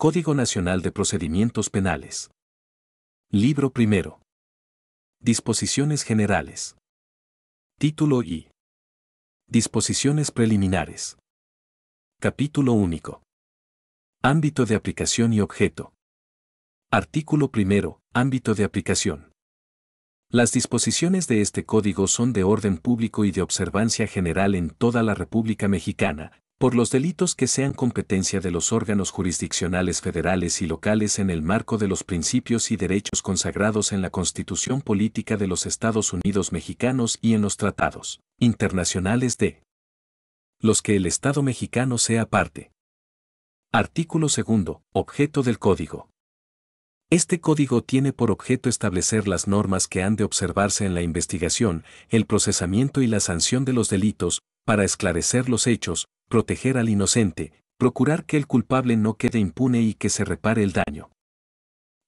Código Nacional de Procedimientos Penales. Libro primero. Disposiciones generales. Título I. Disposiciones preliminares. Capítulo único. Ámbito de aplicación y objeto. Artículo primero. Ámbito de aplicación. Las disposiciones de este código son de orden público y de observancia general en toda la República Mexicana, por los delitos que sean competencia de los órganos jurisdiccionales federales y locales en el marco de los principios y derechos consagrados en la Constitución Política de los Estados Unidos Mexicanos y en los tratados internacionales de los que el Estado mexicano sea parte. Artículo 2: objeto del código. Este código tiene por objeto establecer las normas que han de observarse en la investigación, el procesamiento y la sanción de los delitos, para esclarecer los hechos, proteger al inocente, procurar que el culpable no quede impune y que se repare el daño.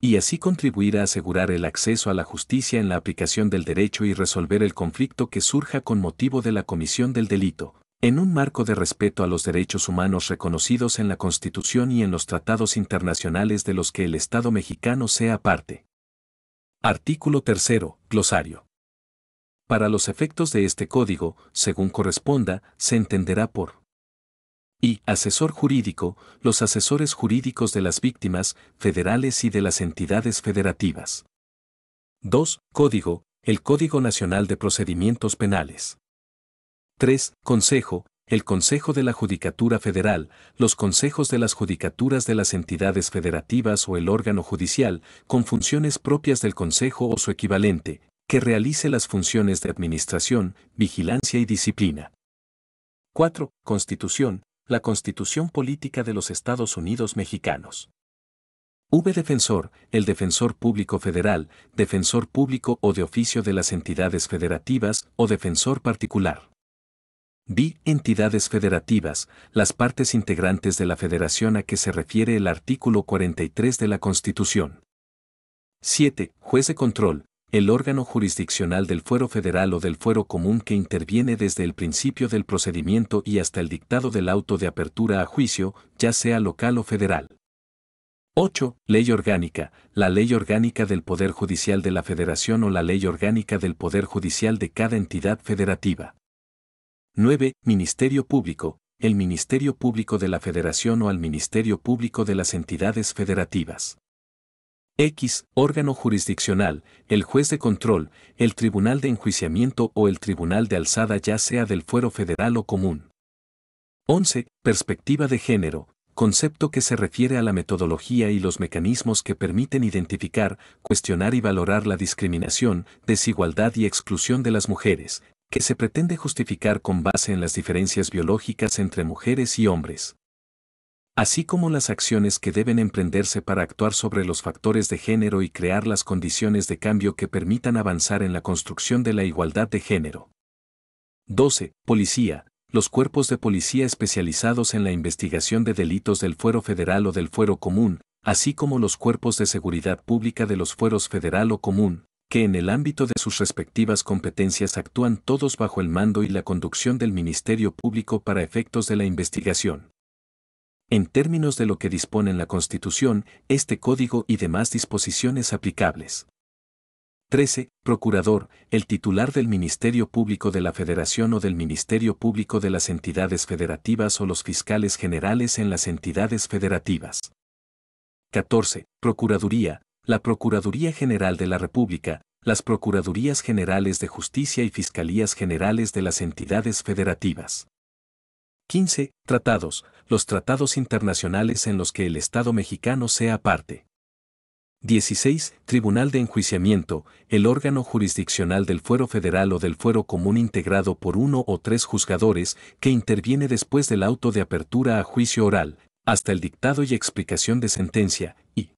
Y así contribuir a asegurar el acceso a la justicia en la aplicación del derecho y resolver el conflicto que surja con motivo de la comisión del delito, en un marco de respeto a los derechos humanos reconocidos en la Constitución y en los tratados internacionales de los que el Estado mexicano sea parte. Artículo 3. Glosario. Para los efectos de este código, según corresponda, se entenderá por y asesor jurídico, los asesores jurídicos de las víctimas federales y de las entidades federativas. 2. Código, el Código Nacional de Procedimientos Penales. 3. Consejo, el Consejo de la Judicatura Federal, los consejos de las judicaturas de las entidades federativas o el órgano judicial, con funciones propias del Consejo o su equivalente, que realice las funciones de administración, vigilancia y disciplina. 4. Constitución, la Constitución Política de los Estados Unidos Mexicanos. V. Defensor, el Defensor Público Federal, Defensor Público o de oficio de las entidades federativas o Defensor Particular. Vi Entidades federativas, las partes integrantes de la federación a que se refiere el artículo 43 de la Constitución. 7. Juez de control, el órgano jurisdiccional del fuero federal o del fuero común que interviene desde el principio del procedimiento y hasta el dictado del auto de apertura a juicio, ya sea local o federal. 8. Ley orgánica. La ley orgánica del Poder Judicial de la Federación o la ley orgánica del Poder Judicial de cada entidad federativa. 9. Ministerio Público. El Ministerio Público de la Federación o al Ministerio Público de las entidades federativas. X, órgano jurisdiccional, el juez de control, el tribunal de enjuiciamiento o el tribunal de alzada ya sea del fuero federal o común. 11. Perspectiva de género, concepto que se refiere a la metodología y los mecanismos que permiten identificar, cuestionar y valorar la discriminación, desigualdad y exclusión de las mujeres, que se pretende justificar con base en las diferencias biológicas entre mujeres y hombres así como las acciones que deben emprenderse para actuar sobre los factores de género y crear las condiciones de cambio que permitan avanzar en la construcción de la igualdad de género. 12. Policía. Los cuerpos de policía especializados en la investigación de delitos del fuero federal o del fuero común, así como los cuerpos de seguridad pública de los fueros federal o común, que en el ámbito de sus respectivas competencias actúan todos bajo el mando y la conducción del Ministerio Público para efectos de la investigación en términos de lo que disponen la Constitución, este código y demás disposiciones aplicables. 13. Procurador, el titular del Ministerio Público de la Federación o del Ministerio Público de las entidades federativas o los fiscales generales en las entidades federativas. 14. Procuraduría, la Procuraduría General de la República, las Procuradurías Generales de Justicia y Fiscalías Generales de las entidades federativas. 15. Tratados, los tratados internacionales en los que el Estado mexicano sea parte. 16. Tribunal de Enjuiciamiento, el órgano jurisdiccional del fuero federal o del fuero común integrado por uno o tres juzgadores que interviene después del auto de apertura a juicio oral, hasta el dictado y explicación de sentencia, y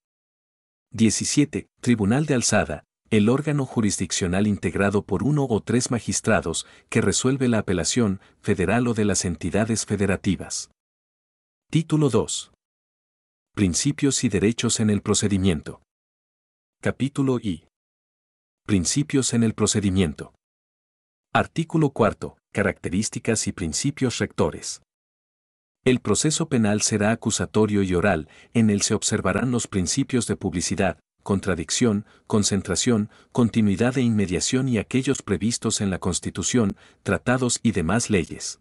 17. Tribunal de Alzada, el órgano jurisdiccional integrado por uno o tres magistrados que resuelve la apelación federal o de las entidades federativas. Título 2. Principios y derechos en el procedimiento. Capítulo I. Principios en el procedimiento. Artículo 4. Características y principios rectores. El proceso penal será acusatorio y oral, en el se observarán los principios de publicidad, contradicción, concentración, continuidad e inmediación y aquellos previstos en la Constitución, tratados y demás leyes.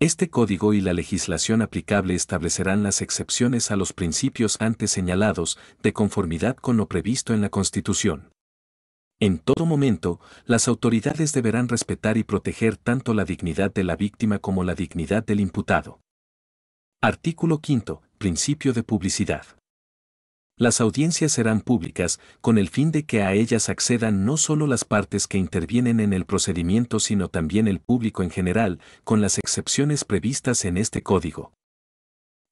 Este código y la legislación aplicable establecerán las excepciones a los principios antes señalados, de conformidad con lo previsto en la Constitución. En todo momento, las autoridades deberán respetar y proteger tanto la dignidad de la víctima como la dignidad del imputado. Artículo 5. Principio de publicidad. Las audiencias serán públicas, con el fin de que a ellas accedan no solo las partes que intervienen en el procedimiento, sino también el público en general, con las excepciones previstas en este código.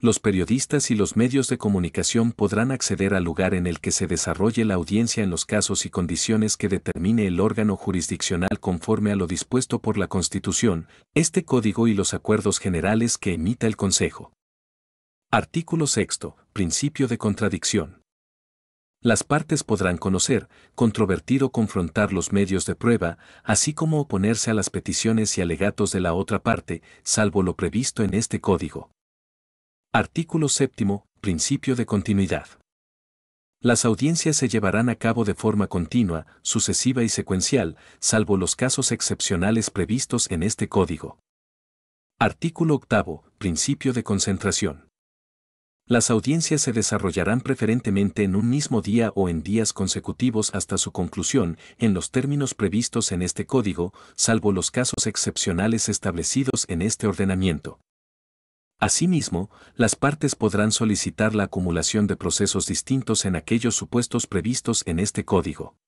Los periodistas y los medios de comunicación podrán acceder al lugar en el que se desarrolle la audiencia en los casos y condiciones que determine el órgano jurisdiccional conforme a lo dispuesto por la Constitución, este código y los acuerdos generales que emita el Consejo. Artículo 6. Principio de contradicción. Las partes podrán conocer, controvertir o confrontar los medios de prueba, así como oponerse a las peticiones y alegatos de la otra parte, salvo lo previsto en este código. Artículo 7. Principio de continuidad. Las audiencias se llevarán a cabo de forma continua, sucesiva y secuencial, salvo los casos excepcionales previstos en este código. Artículo 8. Principio de concentración. Las audiencias se desarrollarán preferentemente en un mismo día o en días consecutivos hasta su conclusión, en los términos previstos en este código, salvo los casos excepcionales establecidos en este ordenamiento. Asimismo, las partes podrán solicitar la acumulación de procesos distintos en aquellos supuestos previstos en este código.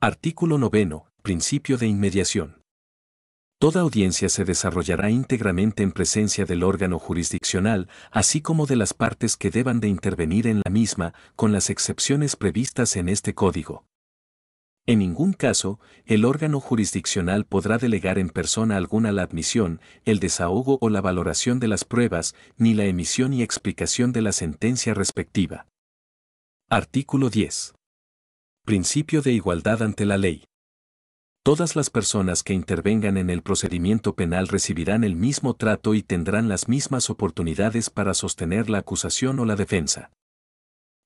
Artículo 9. Principio de inmediación. Toda audiencia se desarrollará íntegramente en presencia del órgano jurisdiccional, así como de las partes que deban de intervenir en la misma, con las excepciones previstas en este código. En ningún caso, el órgano jurisdiccional podrá delegar en persona alguna la admisión, el desahogo o la valoración de las pruebas, ni la emisión y explicación de la sentencia respectiva. Artículo 10. Principio de igualdad ante la ley todas las personas que intervengan en el procedimiento penal recibirán el mismo trato y tendrán las mismas oportunidades para sostener la acusación o la defensa.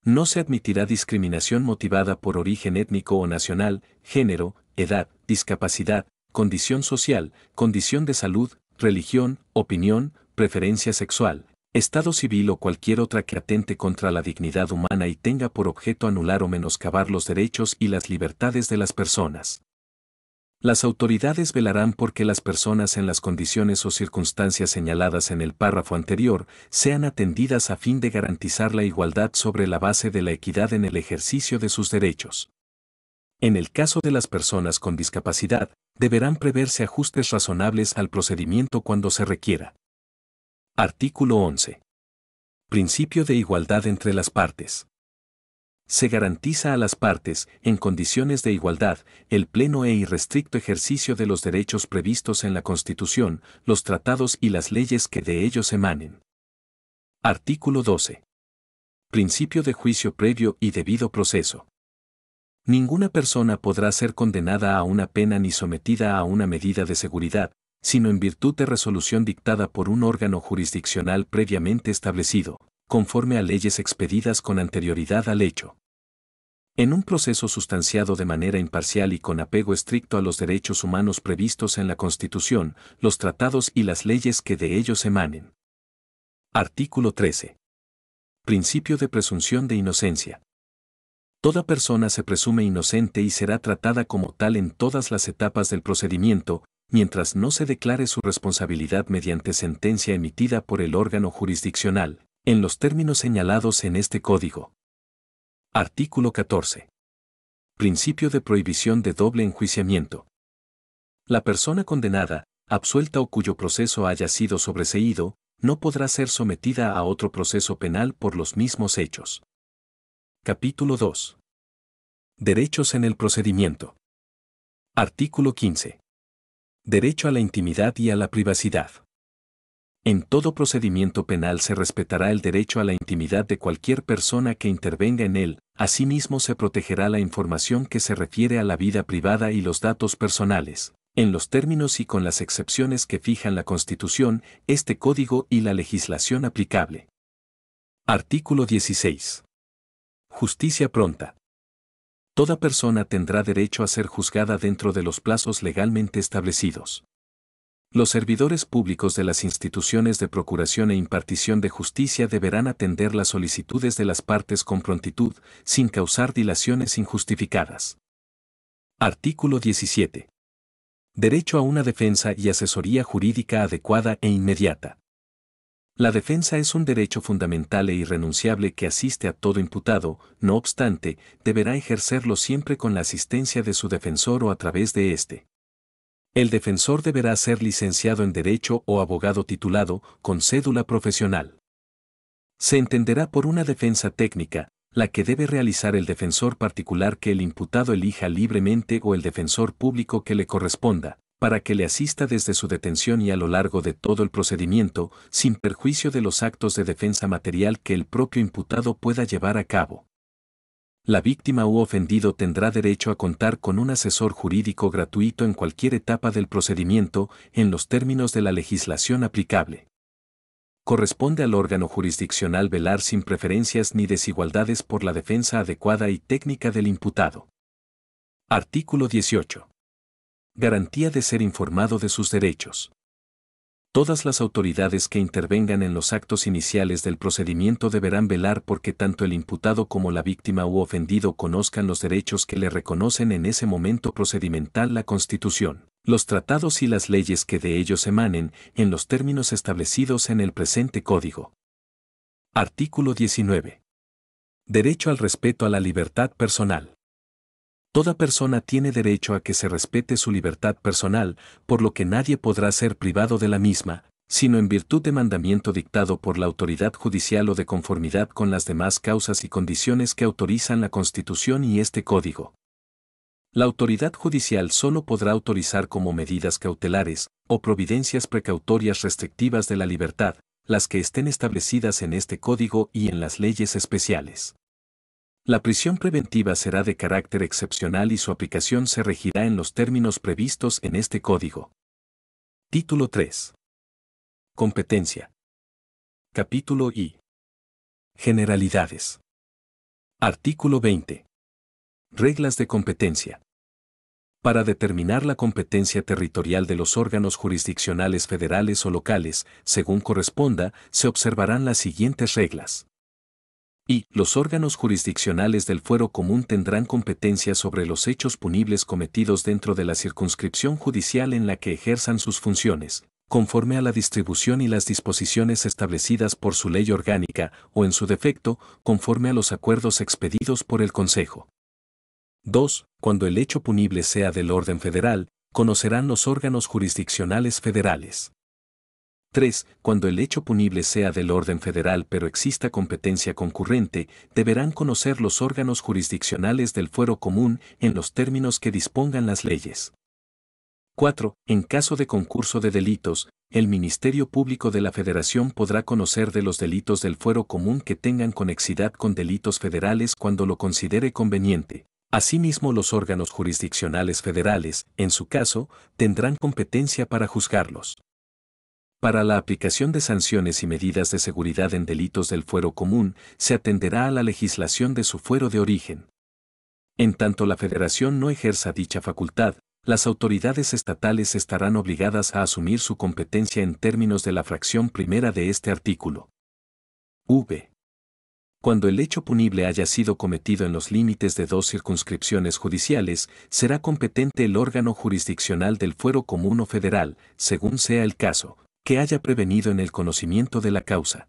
No se admitirá discriminación motivada por origen étnico o nacional, género, edad, discapacidad, condición social, condición de salud, religión, opinión, preferencia sexual, estado civil o cualquier otra que atente contra la dignidad humana y tenga por objeto anular o menoscabar los derechos y las libertades de las personas. Las autoridades velarán por que las personas en las condiciones o circunstancias señaladas en el párrafo anterior sean atendidas a fin de garantizar la igualdad sobre la base de la equidad en el ejercicio de sus derechos. En el caso de las personas con discapacidad, deberán preverse ajustes razonables al procedimiento cuando se requiera. Artículo 11. Principio de igualdad entre las partes se garantiza a las partes, en condiciones de igualdad, el pleno e irrestricto ejercicio de los derechos previstos en la Constitución, los tratados y las leyes que de ellos emanen. Artículo 12. Principio de juicio previo y debido proceso. Ninguna persona podrá ser condenada a una pena ni sometida a una medida de seguridad, sino en virtud de resolución dictada por un órgano jurisdiccional previamente establecido, conforme a leyes expedidas con anterioridad al hecho. En un proceso sustanciado de manera imparcial y con apego estricto a los derechos humanos previstos en la Constitución, los tratados y las leyes que de ellos emanen. Artículo 13. Principio de presunción de inocencia. Toda persona se presume inocente y será tratada como tal en todas las etapas del procedimiento, mientras no se declare su responsabilidad mediante sentencia emitida por el órgano jurisdiccional, en los términos señalados en este código. Artículo 14. Principio de prohibición de doble enjuiciamiento. La persona condenada, absuelta o cuyo proceso haya sido sobreseído, no podrá ser sometida a otro proceso penal por los mismos hechos. Capítulo 2. Derechos en el procedimiento. Artículo 15. Derecho a la intimidad y a la privacidad. En todo procedimiento penal se respetará el derecho a la intimidad de cualquier persona que intervenga en él, asimismo se protegerá la información que se refiere a la vida privada y los datos personales, en los términos y con las excepciones que fijan la Constitución, este Código y la legislación aplicable. Artículo 16. Justicia pronta. Toda persona tendrá derecho a ser juzgada dentro de los plazos legalmente establecidos los servidores públicos de las instituciones de procuración e impartición de justicia deberán atender las solicitudes de las partes con prontitud, sin causar dilaciones injustificadas. Artículo 17. Derecho a una defensa y asesoría jurídica adecuada e inmediata. La defensa es un derecho fundamental e irrenunciable que asiste a todo imputado, no obstante, deberá ejercerlo siempre con la asistencia de su defensor o a través de éste. El defensor deberá ser licenciado en Derecho o abogado titulado, con cédula profesional. Se entenderá por una defensa técnica, la que debe realizar el defensor particular que el imputado elija libremente o el defensor público que le corresponda, para que le asista desde su detención y a lo largo de todo el procedimiento, sin perjuicio de los actos de defensa material que el propio imputado pueda llevar a cabo la víctima u ofendido tendrá derecho a contar con un asesor jurídico gratuito en cualquier etapa del procedimiento, en los términos de la legislación aplicable. Corresponde al órgano jurisdiccional velar sin preferencias ni desigualdades por la defensa adecuada y técnica del imputado. Artículo 18. Garantía de ser informado de sus derechos todas las autoridades que intervengan en los actos iniciales del procedimiento deberán velar porque tanto el imputado como la víctima u ofendido conozcan los derechos que le reconocen en ese momento procedimental la Constitución, los tratados y las leyes que de ellos emanen, en los términos establecidos en el presente Código. Artículo 19. Derecho al respeto a la libertad personal. Toda persona tiene derecho a que se respete su libertad personal, por lo que nadie podrá ser privado de la misma, sino en virtud de mandamiento dictado por la autoridad judicial o de conformidad con las demás causas y condiciones que autorizan la Constitución y este Código. La autoridad judicial solo podrá autorizar como medidas cautelares o providencias precautorias restrictivas de la libertad, las que estén establecidas en este Código y en las leyes especiales. La prisión preventiva será de carácter excepcional y su aplicación se regirá en los términos previstos en este código. Título 3. Competencia. Capítulo I. Generalidades. Artículo 20. Reglas de competencia. Para determinar la competencia territorial de los órganos jurisdiccionales federales o locales, según corresponda, se observarán las siguientes reglas y los órganos jurisdiccionales del fuero común tendrán competencia sobre los hechos punibles cometidos dentro de la circunscripción judicial en la que ejerzan sus funciones, conforme a la distribución y las disposiciones establecidas por su ley orgánica, o en su defecto, conforme a los acuerdos expedidos por el Consejo. 2. Cuando el hecho punible sea del orden federal, conocerán los órganos jurisdiccionales federales. 3. Cuando el hecho punible sea del orden federal pero exista competencia concurrente, deberán conocer los órganos jurisdiccionales del fuero común en los términos que dispongan las leyes. 4. En caso de concurso de delitos, el Ministerio Público de la Federación podrá conocer de los delitos del fuero común que tengan conexidad con delitos federales cuando lo considere conveniente. Asimismo, los órganos jurisdiccionales federales, en su caso, tendrán competencia para juzgarlos. Para la aplicación de sanciones y medidas de seguridad en delitos del fuero común, se atenderá a la legislación de su fuero de origen. En tanto la Federación no ejerza dicha facultad, las autoridades estatales estarán obligadas a asumir su competencia en términos de la fracción primera de este artículo. V. Cuando el hecho punible haya sido cometido en los límites de dos circunscripciones judiciales, será competente el órgano jurisdiccional del fuero común o federal, según sea el caso, que haya prevenido en el conocimiento de la causa.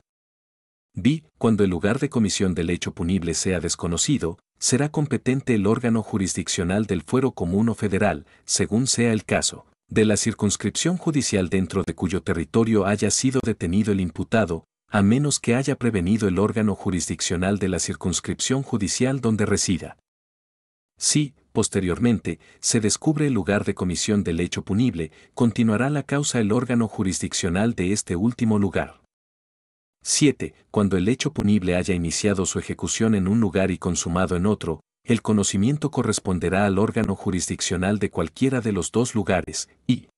B. Cuando el lugar de comisión del hecho punible sea desconocido, será competente el órgano jurisdiccional del fuero común o federal, según sea el caso, de la circunscripción judicial dentro de cuyo territorio haya sido detenido el imputado, a menos que haya prevenido el órgano jurisdiccional de la circunscripción judicial donde resida. Si, Posteriormente, se descubre el lugar de comisión del hecho punible, continuará la causa el órgano jurisdiccional de este último lugar. 7. Cuando el hecho punible haya iniciado su ejecución en un lugar y consumado en otro, el conocimiento corresponderá al órgano jurisdiccional de cualquiera de los dos lugares, y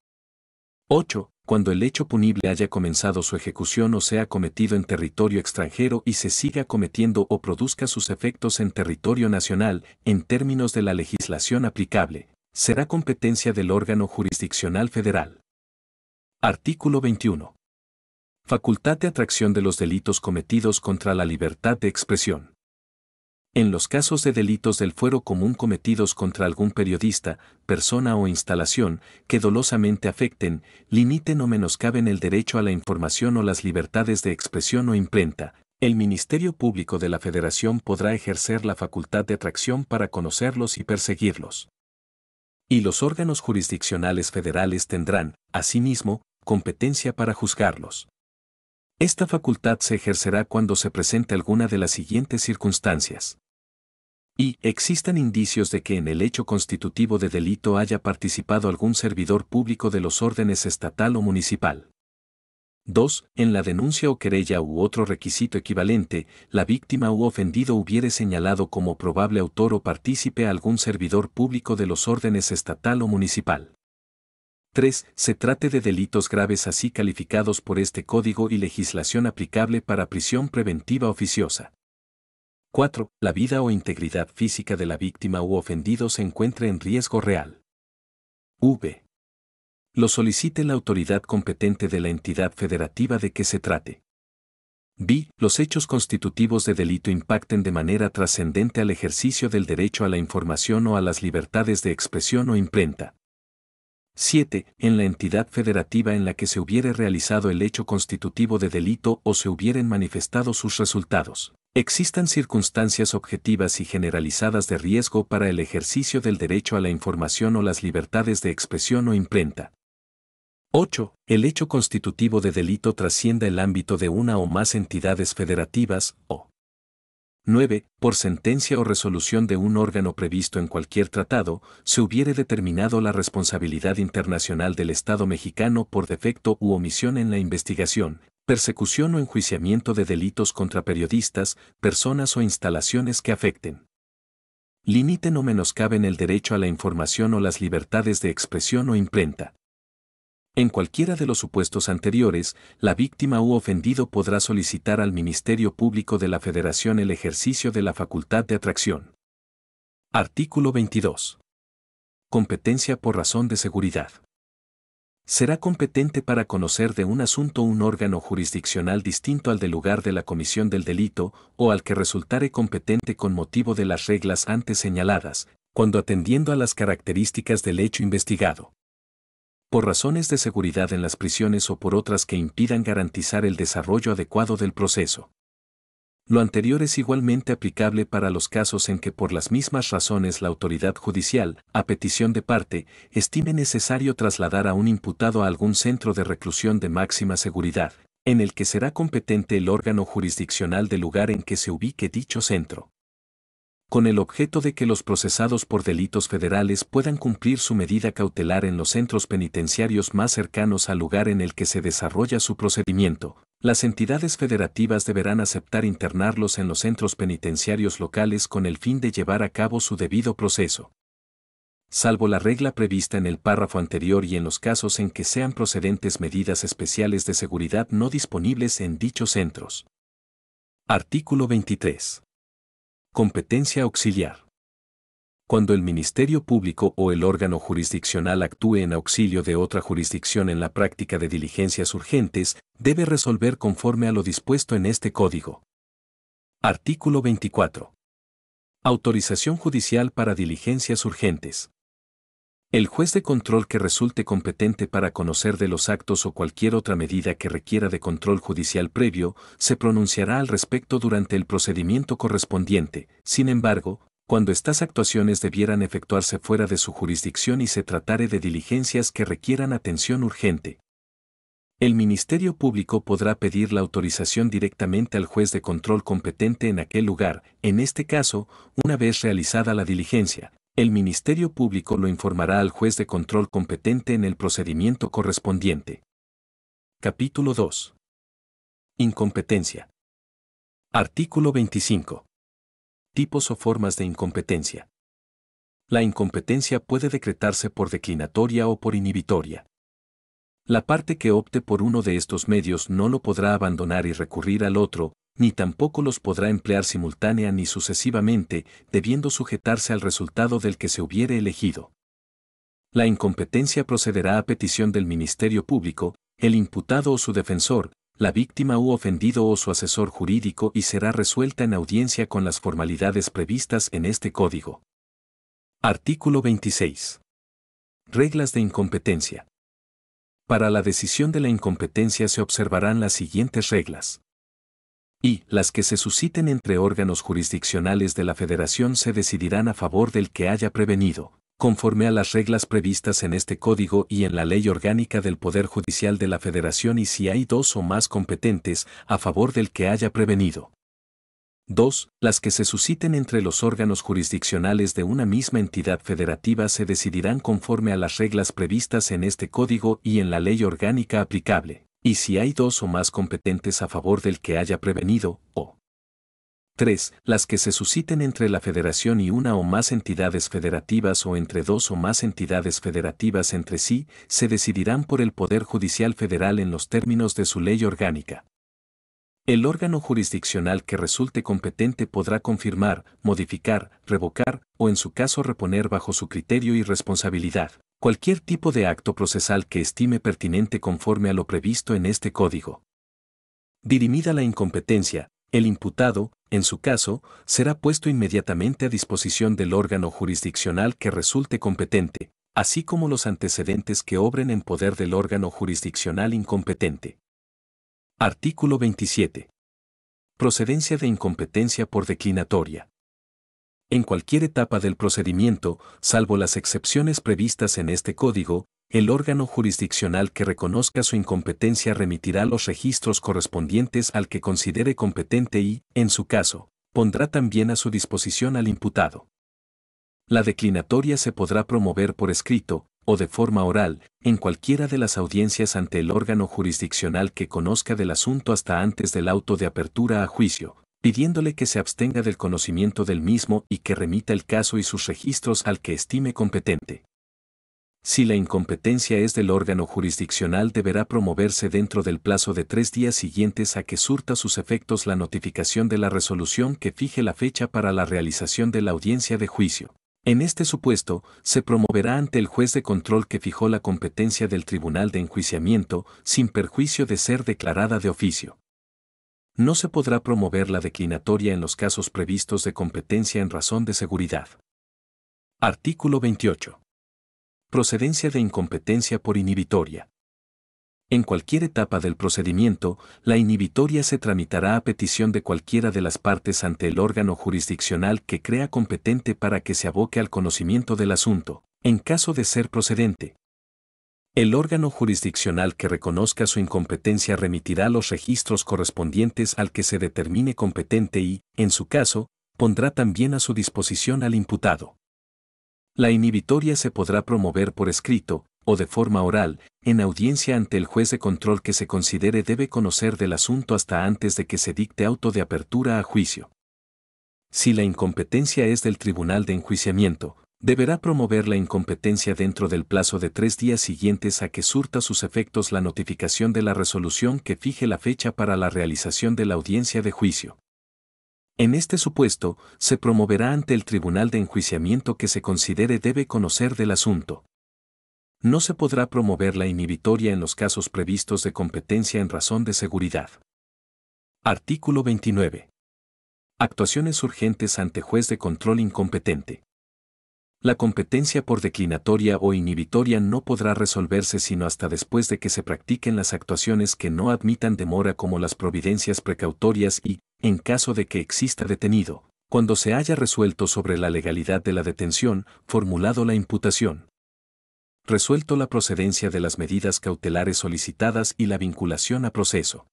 8 cuando el hecho punible haya comenzado su ejecución o sea cometido en territorio extranjero y se siga cometiendo o produzca sus efectos en territorio nacional, en términos de la legislación aplicable, será competencia del órgano jurisdiccional federal. Artículo 21. Facultad de atracción de los delitos cometidos contra la libertad de expresión. En los casos de delitos del fuero común cometidos contra algún periodista, persona o instalación que dolosamente afecten, limiten o menoscaben el derecho a la información o las libertades de expresión o imprenta, el Ministerio Público de la Federación podrá ejercer la facultad de atracción para conocerlos y perseguirlos. Y los órganos jurisdiccionales federales tendrán, asimismo, competencia para juzgarlos. Esta facultad se ejercerá cuando se presente alguna de las siguientes circunstancias. Y existan indicios de que en el hecho constitutivo de delito haya participado algún servidor público de los órdenes estatal o municipal. 2. En la denuncia o querella u otro requisito equivalente, la víctima u ofendido hubiere señalado como probable autor o partícipe a algún servidor público de los órdenes estatal o municipal. 3. Se trate de delitos graves así calificados por este código y legislación aplicable para prisión preventiva oficiosa. 4. La vida o integridad física de la víctima u ofendido se encuentre en riesgo real. V. Lo solicite la autoridad competente de la entidad federativa de que se trate. B. Los hechos constitutivos de delito impacten de manera trascendente al ejercicio del derecho a la información o a las libertades de expresión o imprenta. 7. En la entidad federativa en la que se hubiere realizado el hecho constitutivo de delito o se hubieren manifestado sus resultados. Existan circunstancias objetivas y generalizadas de riesgo para el ejercicio del derecho a la información o las libertades de expresión o imprenta. 8. El hecho constitutivo de delito trascienda el ámbito de una o más entidades federativas, o 9. Por sentencia o resolución de un órgano previsto en cualquier tratado, se hubiere determinado la responsabilidad internacional del Estado mexicano por defecto u omisión en la investigación, persecución o enjuiciamiento de delitos contra periodistas, personas o instalaciones que afecten. Limiten o menoscaben el derecho a la información o las libertades de expresión o imprenta. En cualquiera de los supuestos anteriores, la víctima u ofendido podrá solicitar al Ministerio Público de la Federación el ejercicio de la facultad de atracción. Artículo 22. Competencia por razón de seguridad. Será competente para conocer de un asunto un órgano jurisdiccional distinto al del lugar de la comisión del delito o al que resultare competente con motivo de las reglas antes señaladas, cuando atendiendo a las características del hecho investigado por razones de seguridad en las prisiones o por otras que impidan garantizar el desarrollo adecuado del proceso. Lo anterior es igualmente aplicable para los casos en que por las mismas razones la autoridad judicial, a petición de parte, estime necesario trasladar a un imputado a algún centro de reclusión de máxima seguridad, en el que será competente el órgano jurisdiccional del lugar en que se ubique dicho centro con el objeto de que los procesados por delitos federales puedan cumplir su medida cautelar en los centros penitenciarios más cercanos al lugar en el que se desarrolla su procedimiento. Las entidades federativas deberán aceptar internarlos en los centros penitenciarios locales con el fin de llevar a cabo su debido proceso salvo la regla prevista en el párrafo anterior y en los casos en que sean procedentes medidas especiales de seguridad no disponibles en dichos centros. Artículo 23. Competencia auxiliar. Cuando el Ministerio Público o el órgano jurisdiccional actúe en auxilio de otra jurisdicción en la práctica de diligencias urgentes, debe resolver conforme a lo dispuesto en este Código. Artículo 24. Autorización judicial para diligencias urgentes. El juez de control que resulte competente para conocer de los actos o cualquier otra medida que requiera de control judicial previo, se pronunciará al respecto durante el procedimiento correspondiente. Sin embargo, cuando estas actuaciones debieran efectuarse fuera de su jurisdicción y se tratare de diligencias que requieran atención urgente, el Ministerio Público podrá pedir la autorización directamente al juez de control competente en aquel lugar, en este caso, una vez realizada la diligencia, el Ministerio Público lo informará al juez de control competente en el procedimiento correspondiente. Capítulo 2. Incompetencia. Artículo 25. Tipos o formas de incompetencia. La incompetencia puede decretarse por declinatoria o por inhibitoria. La parte que opte por uno de estos medios no lo podrá abandonar y recurrir al otro, ni tampoco los podrá emplear simultánea ni sucesivamente, debiendo sujetarse al resultado del que se hubiere elegido. La incompetencia procederá a petición del Ministerio Público, el imputado o su defensor, la víctima u ofendido o su asesor jurídico y será resuelta en audiencia con las formalidades previstas en este código. Artículo 26. Reglas de incompetencia. Para la decisión de la incompetencia se observarán las siguientes reglas y las que se susciten entre órganos jurisdiccionales de la Federación se decidirán a favor del que haya prevenido, conforme a las reglas previstas en este Código y en la Ley Orgánica del Poder Judicial de la Federación y si hay dos o más competentes, a favor del que haya prevenido. 2. Las que se susciten entre los órganos jurisdiccionales de una misma entidad federativa se decidirán conforme a las reglas previstas en este Código y en la ley orgánica aplicable y si hay dos o más competentes a favor del que haya prevenido, o 3. Las que se susciten entre la federación y una o más entidades federativas o entre dos o más entidades federativas entre sí, se decidirán por el Poder Judicial Federal en los términos de su ley orgánica. El órgano jurisdiccional que resulte competente podrá confirmar, modificar, revocar o en su caso reponer bajo su criterio y responsabilidad cualquier tipo de acto procesal que estime pertinente conforme a lo previsto en este código. Dirimida la incompetencia, el imputado, en su caso, será puesto inmediatamente a disposición del órgano jurisdiccional que resulte competente, así como los antecedentes que obren en poder del órgano jurisdiccional incompetente. Artículo 27. Procedencia de incompetencia por declinatoria. En cualquier etapa del procedimiento, salvo las excepciones previstas en este código, el órgano jurisdiccional que reconozca su incompetencia remitirá los registros correspondientes al que considere competente y, en su caso, pondrá también a su disposición al imputado. La declinatoria se podrá promover por escrito, o de forma oral, en cualquiera de las audiencias ante el órgano jurisdiccional que conozca del asunto hasta antes del auto de apertura a juicio, pidiéndole que se abstenga del conocimiento del mismo y que remita el caso y sus registros al que estime competente. Si la incompetencia es del órgano jurisdiccional deberá promoverse dentro del plazo de tres días siguientes a que surta sus efectos la notificación de la resolución que fije la fecha para la realización de la audiencia de juicio. En este supuesto, se promoverá ante el juez de control que fijó la competencia del Tribunal de Enjuiciamiento, sin perjuicio de ser declarada de oficio no se podrá promover la declinatoria en los casos previstos de competencia en razón de seguridad. Artículo 28. Procedencia de incompetencia por inhibitoria. En cualquier etapa del procedimiento, la inhibitoria se tramitará a petición de cualquiera de las partes ante el órgano jurisdiccional que crea competente para que se aboque al conocimiento del asunto, en caso de ser procedente, el órgano jurisdiccional que reconozca su incompetencia remitirá los registros correspondientes al que se determine competente y, en su caso, pondrá también a su disposición al imputado. La inhibitoria se podrá promover por escrito, o de forma oral, en audiencia ante el juez de control que se considere debe conocer del asunto hasta antes de que se dicte auto de apertura a juicio. Si la incompetencia es del tribunal de enjuiciamiento, deberá promover la incompetencia dentro del plazo de tres días siguientes a que surta sus efectos la notificación de la resolución que fije la fecha para la realización de la audiencia de juicio. En este supuesto, se promoverá ante el tribunal de enjuiciamiento que se considere debe conocer del asunto. No se podrá promover la inhibitoria en los casos previstos de competencia en razón de seguridad. Artículo 29. Actuaciones urgentes ante juez de control incompetente. La competencia por declinatoria o inhibitoria no podrá resolverse sino hasta después de que se practiquen las actuaciones que no admitan demora como las providencias precautorias y, en caso de que exista detenido, cuando se haya resuelto sobre la legalidad de la detención, formulado la imputación. Resuelto la procedencia de las medidas cautelares solicitadas y la vinculación a proceso.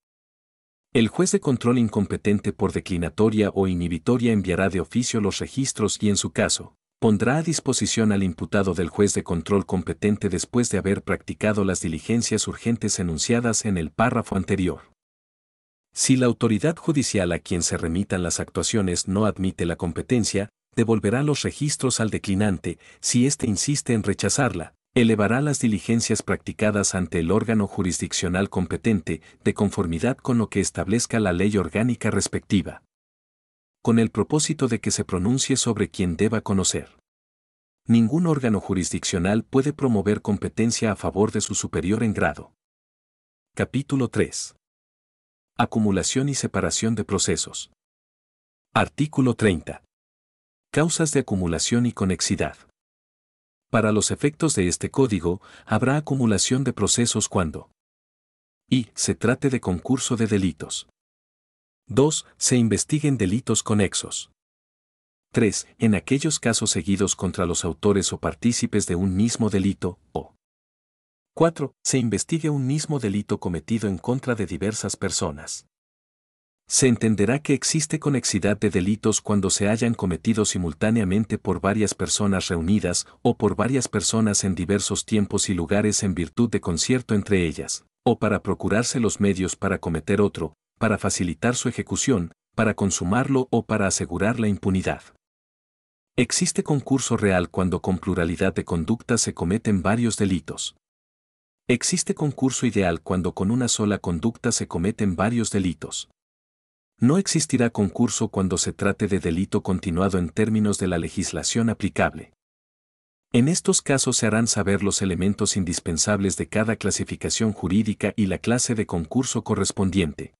El juez de control incompetente por declinatoria o inhibitoria enviará de oficio los registros y en su caso, pondrá a disposición al imputado del juez de control competente después de haber practicado las diligencias urgentes enunciadas en el párrafo anterior. Si la autoridad judicial a quien se remitan las actuaciones no admite la competencia, devolverá los registros al declinante, si éste insiste en rechazarla, elevará las diligencias practicadas ante el órgano jurisdiccional competente, de conformidad con lo que establezca la ley orgánica respectiva con el propósito de que se pronuncie sobre quien deba conocer. Ningún órgano jurisdiccional puede promover competencia a favor de su superior en grado. Capítulo 3. Acumulación y separación de procesos. Artículo 30. Causas de acumulación y conexidad. Para los efectos de este código, habrá acumulación de procesos cuando y se trate de concurso de delitos. 2. Se investiguen delitos conexos. 3. En aquellos casos seguidos contra los autores o partícipes de un mismo delito, o 4. Se investigue un mismo delito cometido en contra de diversas personas. Se entenderá que existe conexidad de delitos cuando se hayan cometido simultáneamente por varias personas reunidas o por varias personas en diversos tiempos y lugares en virtud de concierto entre ellas, o para procurarse los medios para cometer otro, para facilitar su ejecución, para consumarlo o para asegurar la impunidad. Existe concurso real cuando con pluralidad de conductas se cometen varios delitos. Existe concurso ideal cuando con una sola conducta se cometen varios delitos. No existirá concurso cuando se trate de delito continuado en términos de la legislación aplicable. En estos casos se harán saber los elementos indispensables de cada clasificación jurídica y la clase de concurso correspondiente.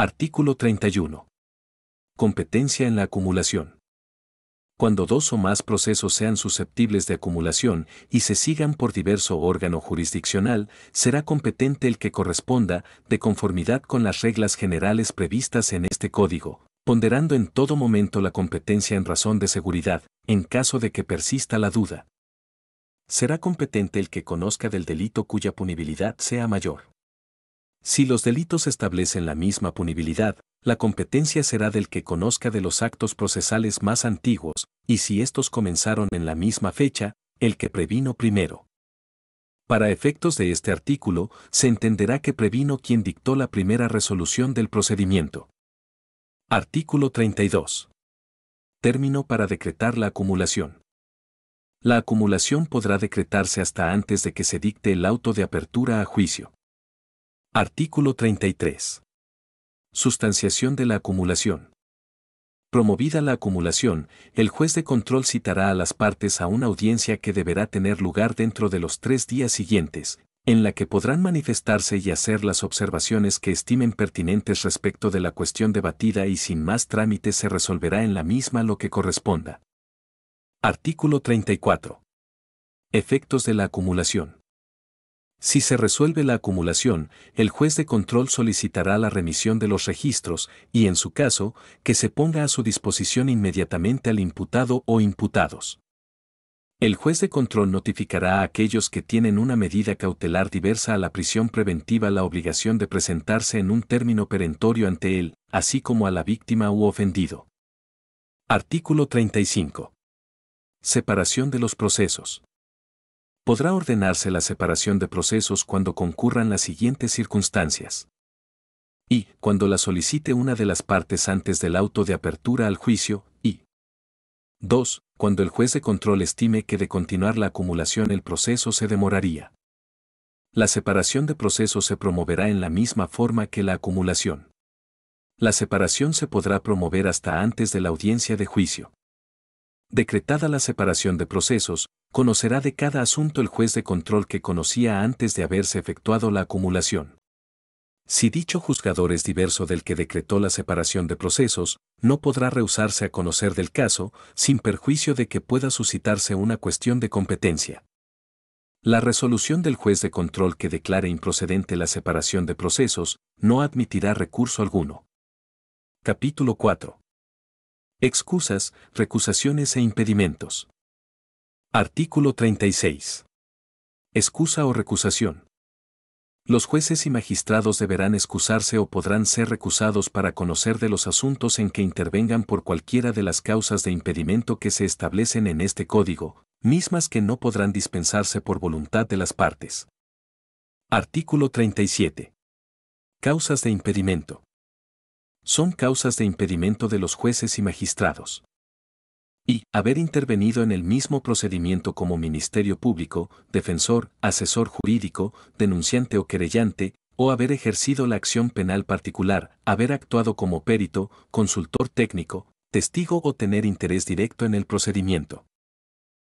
Artículo 31. Competencia en la acumulación. Cuando dos o más procesos sean susceptibles de acumulación y se sigan por diverso órgano jurisdiccional, será competente el que corresponda, de conformidad con las reglas generales previstas en este código, ponderando en todo momento la competencia en razón de seguridad, en caso de que persista la duda. Será competente el que conozca del delito cuya punibilidad sea mayor. Si los delitos establecen la misma punibilidad, la competencia será del que conozca de los actos procesales más antiguos, y si estos comenzaron en la misma fecha, el que previno primero. Para efectos de este artículo, se entenderá que previno quien dictó la primera resolución del procedimiento. Artículo 32. Término para decretar la acumulación. La acumulación podrá decretarse hasta antes de que se dicte el auto de apertura a juicio. Artículo 33. Sustanciación de la acumulación. Promovida la acumulación, el juez de control citará a las partes a una audiencia que deberá tener lugar dentro de los tres días siguientes, en la que podrán manifestarse y hacer las observaciones que estimen pertinentes respecto de la cuestión debatida y sin más trámites se resolverá en la misma lo que corresponda. Artículo 34. Efectos de la acumulación. Si se resuelve la acumulación, el juez de control solicitará la remisión de los registros y, en su caso, que se ponga a su disposición inmediatamente al imputado o imputados. El juez de control notificará a aquellos que tienen una medida cautelar diversa a la prisión preventiva la obligación de presentarse en un término perentorio ante él, así como a la víctima u ofendido. Artículo 35. Separación de los procesos podrá ordenarse la separación de procesos cuando concurran las siguientes circunstancias. Y, cuando la solicite una de las partes antes del auto de apertura al juicio, y 2. Cuando el juez de control estime que de continuar la acumulación el proceso se demoraría. La separación de procesos se promoverá en la misma forma que la acumulación. La separación se podrá promover hasta antes de la audiencia de juicio. Decretada la separación de procesos, conocerá de cada asunto el juez de control que conocía antes de haberse efectuado la acumulación. Si dicho juzgador es diverso del que decretó la separación de procesos, no podrá rehusarse a conocer del caso, sin perjuicio de que pueda suscitarse una cuestión de competencia. La resolución del juez de control que declare improcedente la separación de procesos no admitirá recurso alguno. Capítulo 4. Excusas, recusaciones e impedimentos. Artículo 36. Excusa o recusación. Los jueces y magistrados deberán excusarse o podrán ser recusados para conocer de los asuntos en que intervengan por cualquiera de las causas de impedimento que se establecen en este código, mismas que no podrán dispensarse por voluntad de las partes. Artículo 37. Causas de impedimento son causas de impedimento de los jueces y magistrados. Y, haber intervenido en el mismo procedimiento como Ministerio Público, defensor, asesor jurídico, denunciante o querellante, o haber ejercido la acción penal particular, haber actuado como perito, consultor técnico, testigo o tener interés directo en el procedimiento.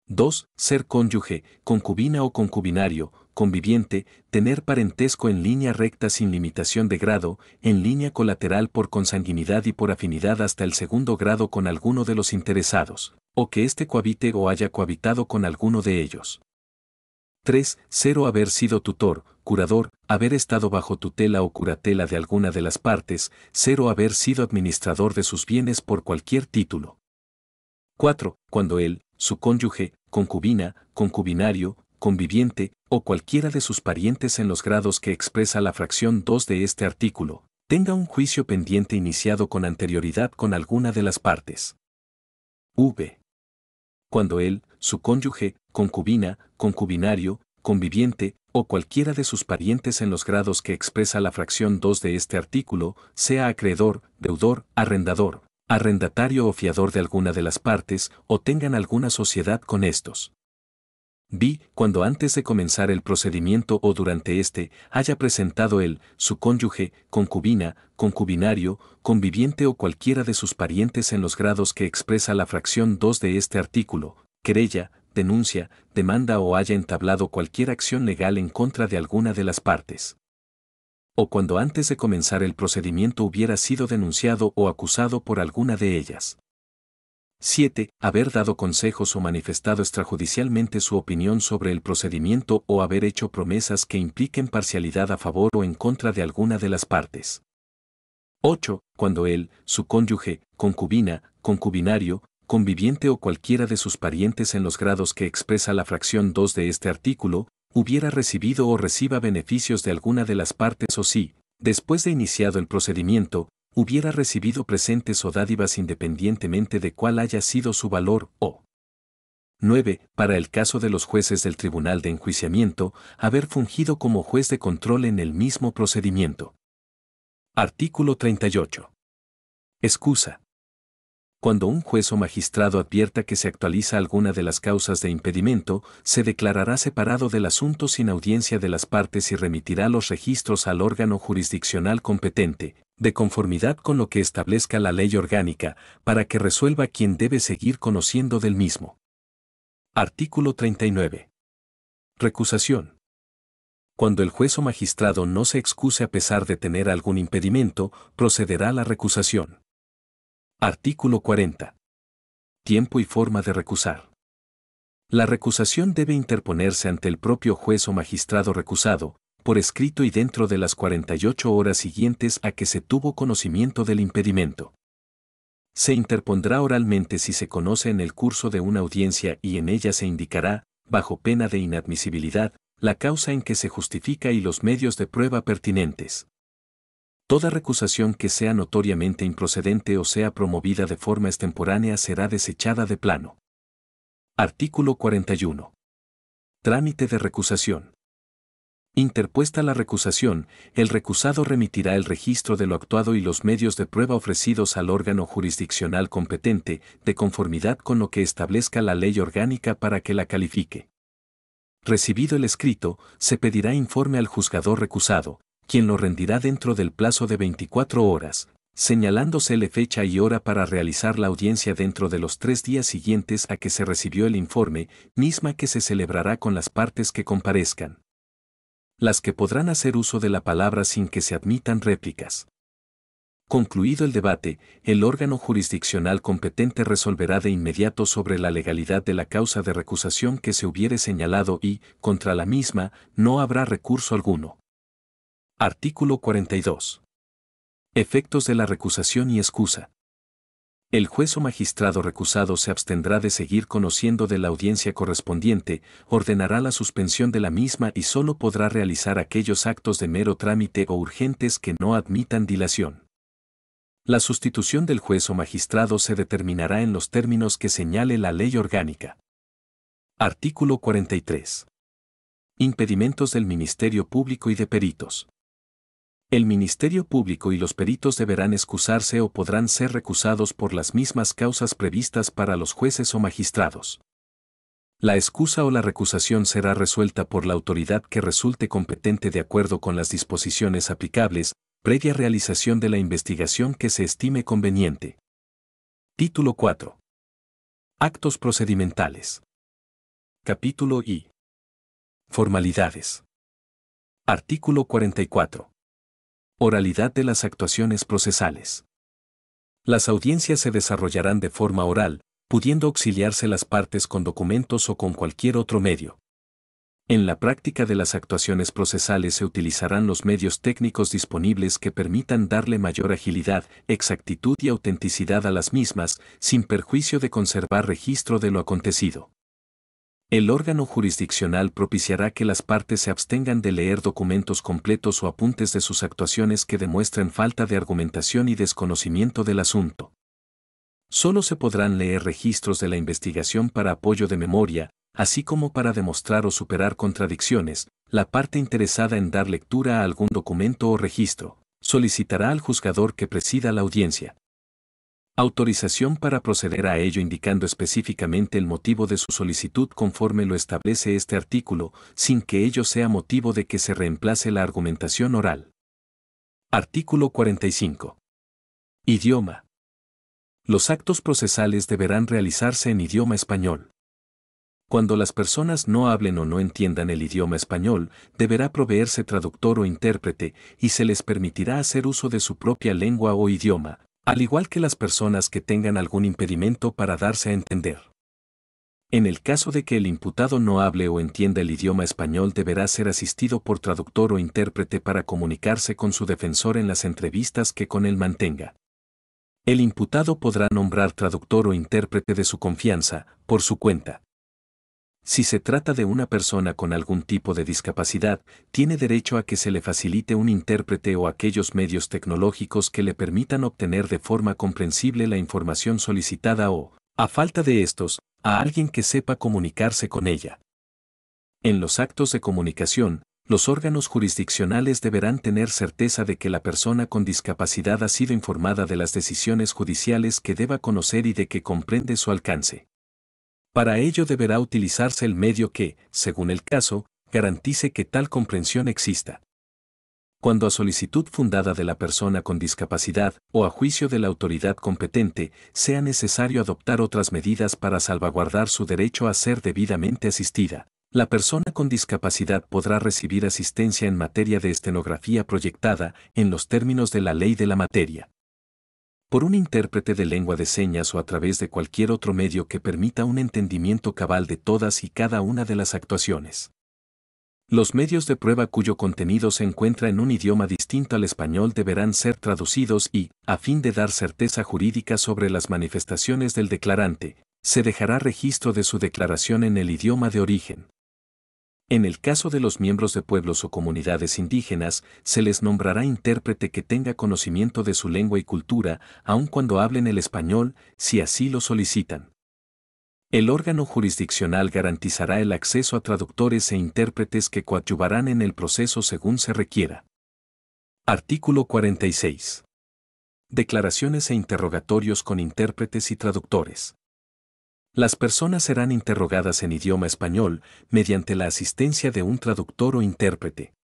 2. Ser cónyuge, concubina o concubinario, conviviente, tener parentesco en línea recta sin limitación de grado, en línea colateral por consanguinidad y por afinidad hasta el segundo grado con alguno de los interesados, o que éste cohabite o haya cohabitado con alguno de ellos. 3. Cero haber sido tutor, curador, haber estado bajo tutela o curatela de alguna de las partes, cero haber sido administrador de sus bienes por cualquier título. 4. Cuando él, su cónyuge, concubina, concubinario, conviviente, o cualquiera de sus parientes en los grados que expresa la fracción 2 de este artículo, tenga un juicio pendiente iniciado con anterioridad con alguna de las partes. V. Cuando él, su cónyuge, concubina, concubinario, conviviente, o cualquiera de sus parientes en los grados que expresa la fracción 2 de este artículo, sea acreedor, deudor, arrendador, arrendatario o fiador de alguna de las partes, o tengan alguna sociedad con estos. B. Cuando antes de comenzar el procedimiento o durante este haya presentado él, su cónyuge, concubina, concubinario, conviviente o cualquiera de sus parientes en los grados que expresa la fracción 2 de este artículo, querella, denuncia, demanda o haya entablado cualquier acción legal en contra de alguna de las partes o cuando antes de comenzar el procedimiento hubiera sido denunciado o acusado por alguna de ellas. 7. Haber dado consejos o manifestado extrajudicialmente su opinión sobre el procedimiento o haber hecho promesas que impliquen parcialidad a favor o en contra de alguna de las partes. 8. Cuando él, su cónyuge, concubina, concubinario, conviviente o cualquiera de sus parientes en los grados que expresa la fracción 2 de este artículo, hubiera recibido o reciba beneficios de alguna de las partes o si, después de iniciado el procedimiento, hubiera recibido presentes o dádivas independientemente de cuál haya sido su valor o 9. Para el caso de los jueces del Tribunal de Enjuiciamiento, haber fungido como juez de control en el mismo procedimiento. Artículo 38. Excusa cuando un juez o magistrado advierta que se actualiza alguna de las causas de impedimento, se declarará separado del asunto sin audiencia de las partes y remitirá los registros al órgano jurisdiccional competente, de conformidad con lo que establezca la ley orgánica, para que resuelva quien debe seguir conociendo del mismo. Artículo 39. Recusación. Cuando el juez o magistrado no se excuse a pesar de tener algún impedimento, procederá la recusación. Artículo 40. Tiempo y forma de recusar. La recusación debe interponerse ante el propio juez o magistrado recusado, por escrito y dentro de las 48 horas siguientes a que se tuvo conocimiento del impedimento. Se interpondrá oralmente si se conoce en el curso de una audiencia y en ella se indicará, bajo pena de inadmisibilidad, la causa en que se justifica y los medios de prueba pertinentes. Toda recusación que sea notoriamente improcedente o sea promovida de forma extemporánea será desechada de plano. Artículo 41. Trámite de recusación. Interpuesta la recusación, el recusado remitirá el registro de lo actuado y los medios de prueba ofrecidos al órgano jurisdiccional competente, de conformidad con lo que establezca la ley orgánica para que la califique. Recibido el escrito, se pedirá informe al juzgador recusado, quien lo rendirá dentro del plazo de 24 horas, señalándosele fecha y hora para realizar la audiencia dentro de los tres días siguientes a que se recibió el informe, misma que se celebrará con las partes que comparezcan. Las que podrán hacer uso de la palabra sin que se admitan réplicas. Concluido el debate, el órgano jurisdiccional competente resolverá de inmediato sobre la legalidad de la causa de recusación que se hubiere señalado y, contra la misma, no habrá recurso alguno. Artículo 42. Efectos de la recusación y excusa. El juez o magistrado recusado se abstendrá de seguir conociendo de la audiencia correspondiente, ordenará la suspensión de la misma y solo podrá realizar aquellos actos de mero trámite o urgentes que no admitan dilación. La sustitución del juez o magistrado se determinará en los términos que señale la ley orgánica. Artículo 43. Impedimentos del Ministerio Público y de Peritos. El Ministerio Público y los peritos deberán excusarse o podrán ser recusados por las mismas causas previstas para los jueces o magistrados. La excusa o la recusación será resuelta por la autoridad que resulte competente de acuerdo con las disposiciones aplicables, previa realización de la investigación que se estime conveniente. Título 4. Actos procedimentales. Capítulo I. Formalidades. Artículo 44. Oralidad de las actuaciones procesales. Las audiencias se desarrollarán de forma oral, pudiendo auxiliarse las partes con documentos o con cualquier otro medio. En la práctica de las actuaciones procesales se utilizarán los medios técnicos disponibles que permitan darle mayor agilidad, exactitud y autenticidad a las mismas, sin perjuicio de conservar registro de lo acontecido. El órgano jurisdiccional propiciará que las partes se abstengan de leer documentos completos o apuntes de sus actuaciones que demuestren falta de argumentación y desconocimiento del asunto. Solo se podrán leer registros de la investigación para apoyo de memoria, así como para demostrar o superar contradicciones. La parte interesada en dar lectura a algún documento o registro solicitará al juzgador que presida la audiencia, Autorización para proceder a ello indicando específicamente el motivo de su solicitud conforme lo establece este artículo, sin que ello sea motivo de que se reemplace la argumentación oral. Artículo 45. Idioma. Los actos procesales deberán realizarse en idioma español. Cuando las personas no hablen o no entiendan el idioma español, deberá proveerse traductor o intérprete y se les permitirá hacer uso de su propia lengua o idioma, al igual que las personas que tengan algún impedimento para darse a entender. En el caso de que el imputado no hable o entienda el idioma español deberá ser asistido por traductor o intérprete para comunicarse con su defensor en las entrevistas que con él mantenga. El imputado podrá nombrar traductor o intérprete de su confianza, por su cuenta. Si se trata de una persona con algún tipo de discapacidad, tiene derecho a que se le facilite un intérprete o aquellos medios tecnológicos que le permitan obtener de forma comprensible la información solicitada o, a falta de estos, a alguien que sepa comunicarse con ella. En los actos de comunicación, los órganos jurisdiccionales deberán tener certeza de que la persona con discapacidad ha sido informada de las decisiones judiciales que deba conocer y de que comprende su alcance. Para ello deberá utilizarse el medio que, según el caso, garantice que tal comprensión exista. Cuando a solicitud fundada de la persona con discapacidad o a juicio de la autoridad competente sea necesario adoptar otras medidas para salvaguardar su derecho a ser debidamente asistida, la persona con discapacidad podrá recibir asistencia en materia de estenografía proyectada en los términos de la ley de la materia por un intérprete de lengua de señas o a través de cualquier otro medio que permita un entendimiento cabal de todas y cada una de las actuaciones. Los medios de prueba cuyo contenido se encuentra en un idioma distinto al español deberán ser traducidos y, a fin de dar certeza jurídica sobre las manifestaciones del declarante, se dejará registro de su declaración en el idioma de origen, en el caso de los miembros de pueblos o comunidades indígenas, se les nombrará intérprete que tenga conocimiento de su lengua y cultura, aun cuando hablen el español, si así lo solicitan. El órgano jurisdiccional garantizará el acceso a traductores e intérpretes que coadyuvarán en el proceso según se requiera. Artículo 46. Declaraciones e interrogatorios con intérpretes y traductores. Las personas serán interrogadas en idioma español mediante la asistencia de un traductor o intérprete.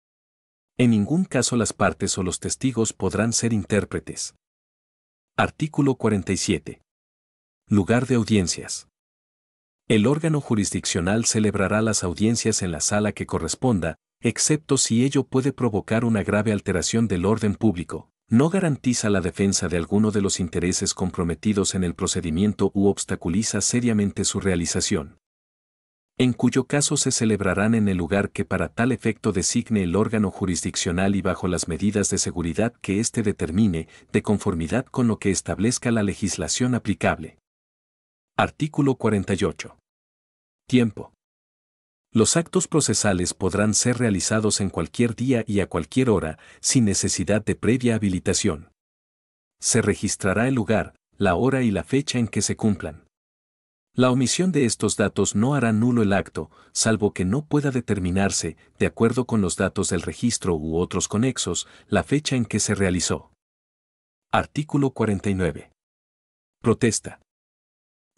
En ningún caso las partes o los testigos podrán ser intérpretes. Artículo 47. Lugar de audiencias. El órgano jurisdiccional celebrará las audiencias en la sala que corresponda, excepto si ello puede provocar una grave alteración del orden público, no garantiza la defensa de alguno de los intereses comprometidos en el procedimiento u obstaculiza seriamente su realización. En cuyo caso se celebrarán en el lugar que para tal efecto designe el órgano jurisdiccional y bajo las medidas de seguridad que éste determine, de conformidad con lo que establezca la legislación aplicable. Artículo 48. Tiempo. Los actos procesales podrán ser realizados en cualquier día y a cualquier hora, sin necesidad de previa habilitación. Se registrará el lugar, la hora y la fecha en que se cumplan. La omisión de estos datos no hará nulo el acto, salvo que no pueda determinarse, de acuerdo con los datos del registro u otros conexos, la fecha en que se realizó. Artículo 49. Protesta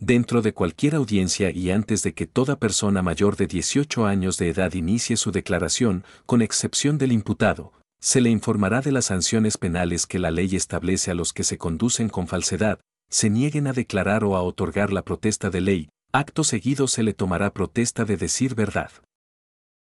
dentro de cualquier audiencia y antes de que toda persona mayor de 18 años de edad inicie su declaración, con excepción del imputado, se le informará de las sanciones penales que la ley establece a los que se conducen con falsedad, se nieguen a declarar o a otorgar la protesta de ley, acto seguido se le tomará protesta de decir verdad.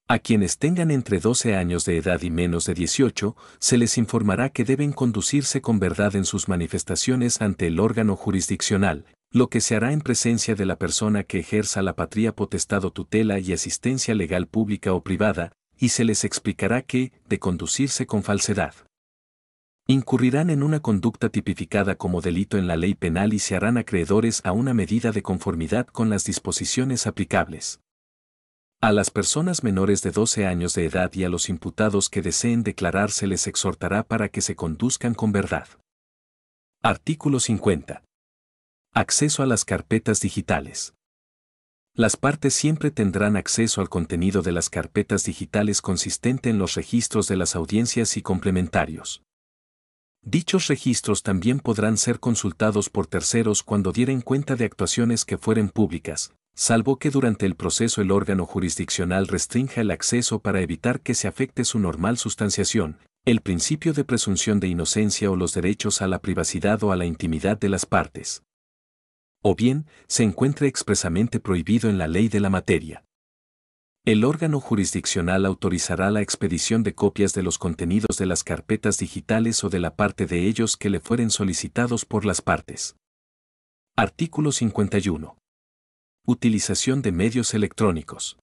A quienes tengan entre 12 años de edad y menos de 18, se les informará que deben conducirse con verdad en sus manifestaciones ante el órgano jurisdiccional, lo que se hará en presencia de la persona que ejerza la patria potestad o tutela y asistencia legal pública o privada, y se les explicará que, de conducirse con falsedad, incurrirán en una conducta tipificada como delito en la ley penal y se harán acreedores a una medida de conformidad con las disposiciones aplicables. A las personas menores de 12 años de edad y a los imputados que deseen declararse les exhortará para que se conduzcan con verdad. Artículo 50. Acceso a las carpetas digitales. Las partes siempre tendrán acceso al contenido de las carpetas digitales consistente en los registros de las audiencias y complementarios. Dichos registros también podrán ser consultados por terceros cuando dieren cuenta de actuaciones que fueren públicas, salvo que durante el proceso el órgano jurisdiccional restrinja el acceso para evitar que se afecte su normal sustanciación, el principio de presunción de inocencia o los derechos a la privacidad o a la intimidad de las partes o bien se encuentre expresamente prohibido en la ley de la materia. El órgano jurisdiccional autorizará la expedición de copias de los contenidos de las carpetas digitales o de la parte de ellos que le fueren solicitados por las partes. Artículo 51. Utilización de medios electrónicos.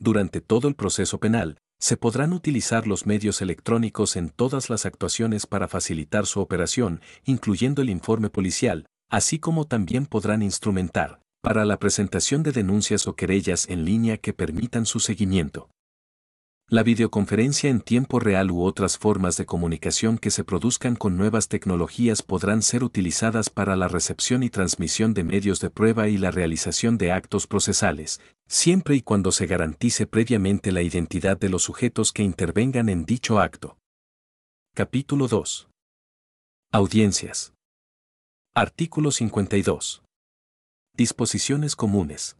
Durante todo el proceso penal, se podrán utilizar los medios electrónicos en todas las actuaciones para facilitar su operación, incluyendo el informe policial, así como también podrán instrumentar, para la presentación de denuncias o querellas en línea que permitan su seguimiento. La videoconferencia en tiempo real u otras formas de comunicación que se produzcan con nuevas tecnologías podrán ser utilizadas para la recepción y transmisión de medios de prueba y la realización de actos procesales, siempre y cuando se garantice previamente la identidad de los sujetos que intervengan en dicho acto. Capítulo 2. Audiencias. Artículo 52. Disposiciones comunes.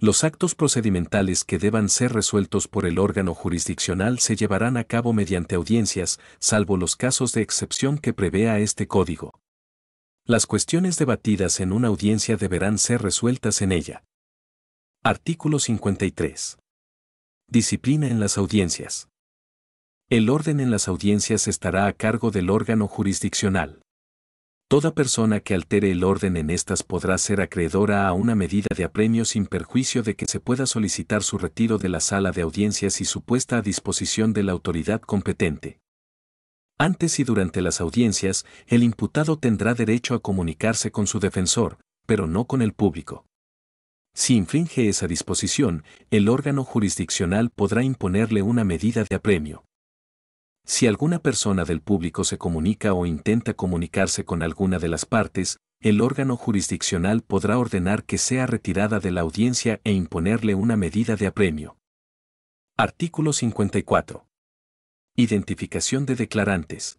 Los actos procedimentales que deban ser resueltos por el órgano jurisdiccional se llevarán a cabo mediante audiencias, salvo los casos de excepción que prevea este código. Las cuestiones debatidas en una audiencia deberán ser resueltas en ella. Artículo 53. Disciplina en las audiencias. El orden en las audiencias estará a cargo del órgano jurisdiccional. Toda persona que altere el orden en estas podrá ser acreedora a una medida de apremio sin perjuicio de que se pueda solicitar su retiro de la sala de audiencias y su puesta a disposición de la autoridad competente. Antes y durante las audiencias, el imputado tendrá derecho a comunicarse con su defensor, pero no con el público. Si infringe esa disposición, el órgano jurisdiccional podrá imponerle una medida de apremio. Si alguna persona del público se comunica o intenta comunicarse con alguna de las partes, el órgano jurisdiccional podrá ordenar que sea retirada de la audiencia e imponerle una medida de apremio. Artículo 54. Identificación de declarantes.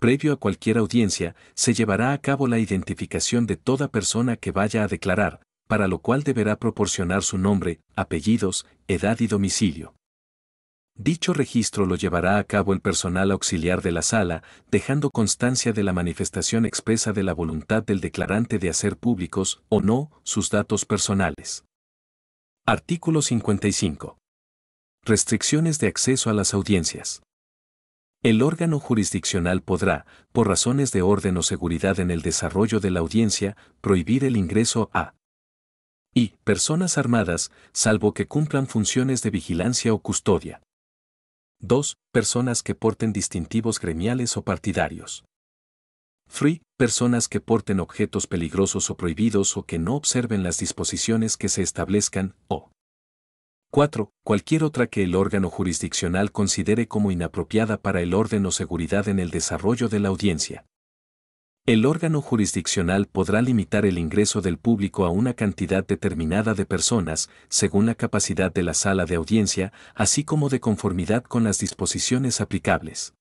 Previo a cualquier audiencia, se llevará a cabo la identificación de toda persona que vaya a declarar, para lo cual deberá proporcionar su nombre, apellidos, edad y domicilio. Dicho registro lo llevará a cabo el personal auxiliar de la sala, dejando constancia de la manifestación expresa de la voluntad del declarante de hacer públicos o no sus datos personales. Artículo 55. Restricciones de acceso a las audiencias. El órgano jurisdiccional podrá, por razones de orden o seguridad en el desarrollo de la audiencia, prohibir el ingreso a y personas armadas, salvo que cumplan funciones de vigilancia o custodia. 2. Personas que porten distintivos gremiales o partidarios. 3. Personas que porten objetos peligrosos o prohibidos o que no observen las disposiciones que se establezcan, o 4. Cualquier otra que el órgano jurisdiccional considere como inapropiada para el orden o seguridad en el desarrollo de la audiencia. El órgano jurisdiccional podrá limitar el ingreso del público a una cantidad determinada de personas, según la capacidad de la sala de audiencia, así como de conformidad con las disposiciones aplicables.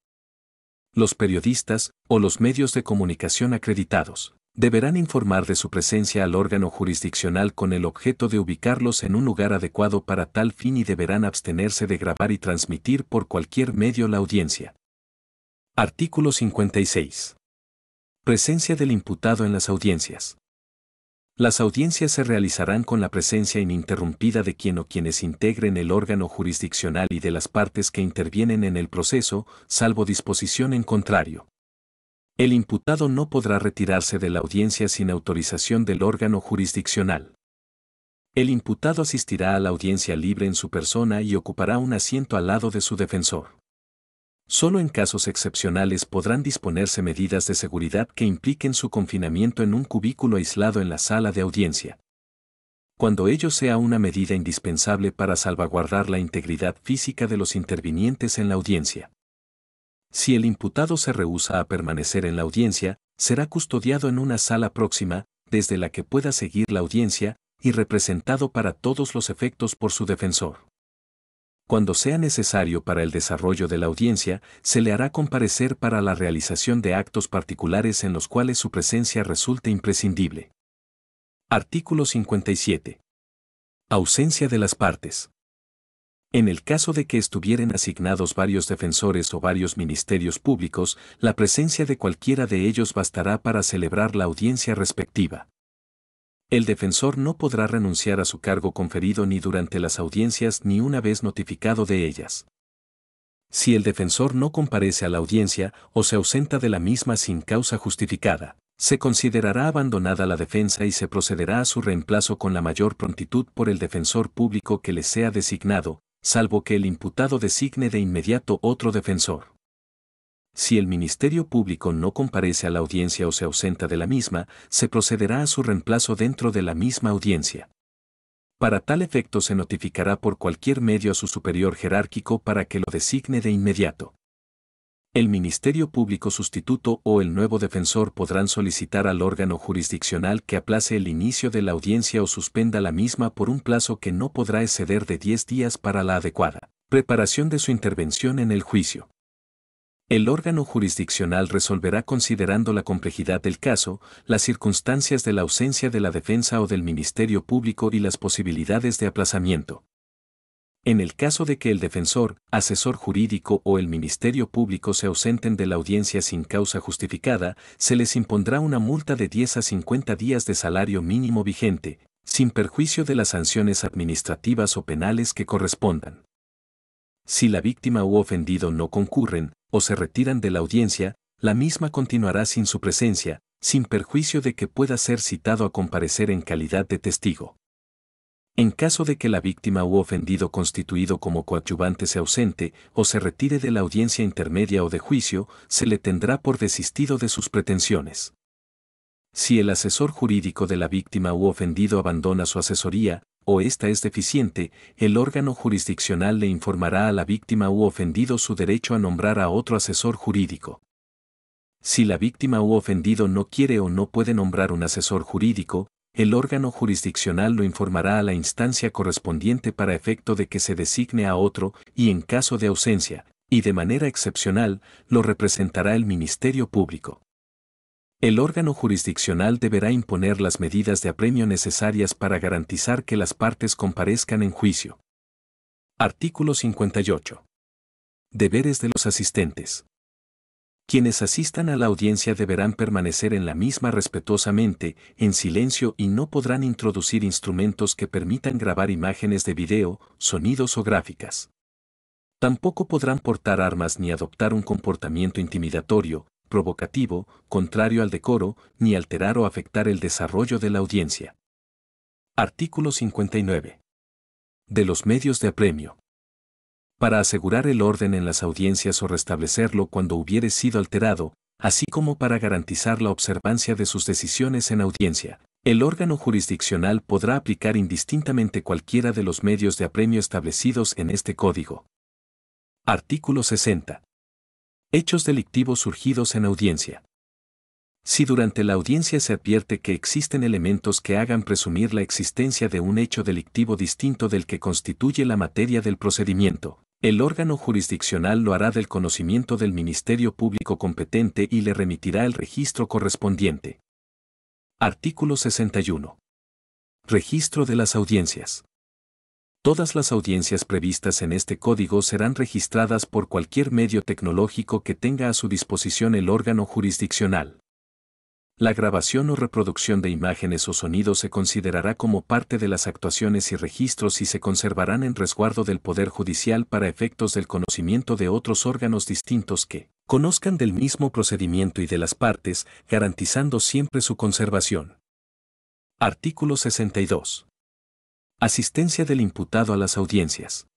Los periodistas, o los medios de comunicación acreditados, deberán informar de su presencia al órgano jurisdiccional con el objeto de ubicarlos en un lugar adecuado para tal fin y deberán abstenerse de grabar y transmitir por cualquier medio la audiencia. Artículo 56. Presencia del imputado en las audiencias. Las audiencias se realizarán con la presencia ininterrumpida de quien o quienes integren el órgano jurisdiccional y de las partes que intervienen en el proceso, salvo disposición en contrario. El imputado no podrá retirarse de la audiencia sin autorización del órgano jurisdiccional. El imputado asistirá a la audiencia libre en su persona y ocupará un asiento al lado de su defensor. Solo en casos excepcionales podrán disponerse medidas de seguridad que impliquen su confinamiento en un cubículo aislado en la sala de audiencia. Cuando ello sea una medida indispensable para salvaguardar la integridad física de los intervinientes en la audiencia. Si el imputado se rehúsa a permanecer en la audiencia, será custodiado en una sala próxima, desde la que pueda seguir la audiencia, y representado para todos los efectos por su defensor. Cuando sea necesario para el desarrollo de la audiencia, se le hará comparecer para la realización de actos particulares en los cuales su presencia resulte imprescindible. Artículo 57. Ausencia de las partes. En el caso de que estuvieran asignados varios defensores o varios ministerios públicos, la presencia de cualquiera de ellos bastará para celebrar la audiencia respectiva. El defensor no podrá renunciar a su cargo conferido ni durante las audiencias ni una vez notificado de ellas. Si el defensor no comparece a la audiencia o se ausenta de la misma sin causa justificada, se considerará abandonada la defensa y se procederá a su reemplazo con la mayor prontitud por el defensor público que le sea designado, salvo que el imputado designe de inmediato otro defensor. Si el Ministerio Público no comparece a la audiencia o se ausenta de la misma, se procederá a su reemplazo dentro de la misma audiencia. Para tal efecto se notificará por cualquier medio a su superior jerárquico para que lo designe de inmediato. El Ministerio Público sustituto o el nuevo defensor podrán solicitar al órgano jurisdiccional que aplace el inicio de la audiencia o suspenda la misma por un plazo que no podrá exceder de 10 días para la adecuada preparación de su intervención en el juicio. El órgano jurisdiccional resolverá considerando la complejidad del caso, las circunstancias de la ausencia de la defensa o del Ministerio Público y las posibilidades de aplazamiento. En el caso de que el defensor, asesor jurídico o el Ministerio Público se ausenten de la audiencia sin causa justificada, se les impondrá una multa de 10 a 50 días de salario mínimo vigente, sin perjuicio de las sanciones administrativas o penales que correspondan. Si la víctima u ofendido no concurren, o se retiran de la audiencia, la misma continuará sin su presencia, sin perjuicio de que pueda ser citado a comparecer en calidad de testigo. En caso de que la víctima u ofendido constituido como coadyuvante se ausente o se retire de la audiencia intermedia o de juicio, se le tendrá por desistido de sus pretensiones. Si el asesor jurídico de la víctima u ofendido abandona su asesoría, o esta es deficiente, el órgano jurisdiccional le informará a la víctima u ofendido su derecho a nombrar a otro asesor jurídico. Si la víctima u ofendido no quiere o no puede nombrar un asesor jurídico, el órgano jurisdiccional lo informará a la instancia correspondiente para efecto de que se designe a otro y en caso de ausencia, y de manera excepcional, lo representará el Ministerio Público. El órgano jurisdiccional deberá imponer las medidas de apremio necesarias para garantizar que las partes comparezcan en juicio. Artículo 58. Deberes de los asistentes. Quienes asistan a la audiencia deberán permanecer en la misma respetuosamente, en silencio y no podrán introducir instrumentos que permitan grabar imágenes de video, sonidos o gráficas. Tampoco podrán portar armas ni adoptar un comportamiento intimidatorio, provocativo, contrario al decoro, ni alterar o afectar el desarrollo de la audiencia. Artículo 59. De los medios de apremio. Para asegurar el orden en las audiencias o restablecerlo cuando hubiere sido alterado, así como para garantizar la observancia de sus decisiones en audiencia, el órgano jurisdiccional podrá aplicar indistintamente cualquiera de los medios de apremio establecidos en este código. Artículo 60. Hechos delictivos surgidos en audiencia. Si durante la audiencia se advierte que existen elementos que hagan presumir la existencia de un hecho delictivo distinto del que constituye la materia del procedimiento, el órgano jurisdiccional lo hará del conocimiento del Ministerio Público competente y le remitirá el registro correspondiente. Artículo 61. Registro de las audiencias. Todas las audiencias previstas en este código serán registradas por cualquier medio tecnológico que tenga a su disposición el órgano jurisdiccional. La grabación o reproducción de imágenes o sonidos se considerará como parte de las actuaciones y registros y se conservarán en resguardo del Poder Judicial para efectos del conocimiento de otros órganos distintos que conozcan del mismo procedimiento y de las partes, garantizando siempre su conservación. Artículo 62. Asistencia del imputado a las audiencias.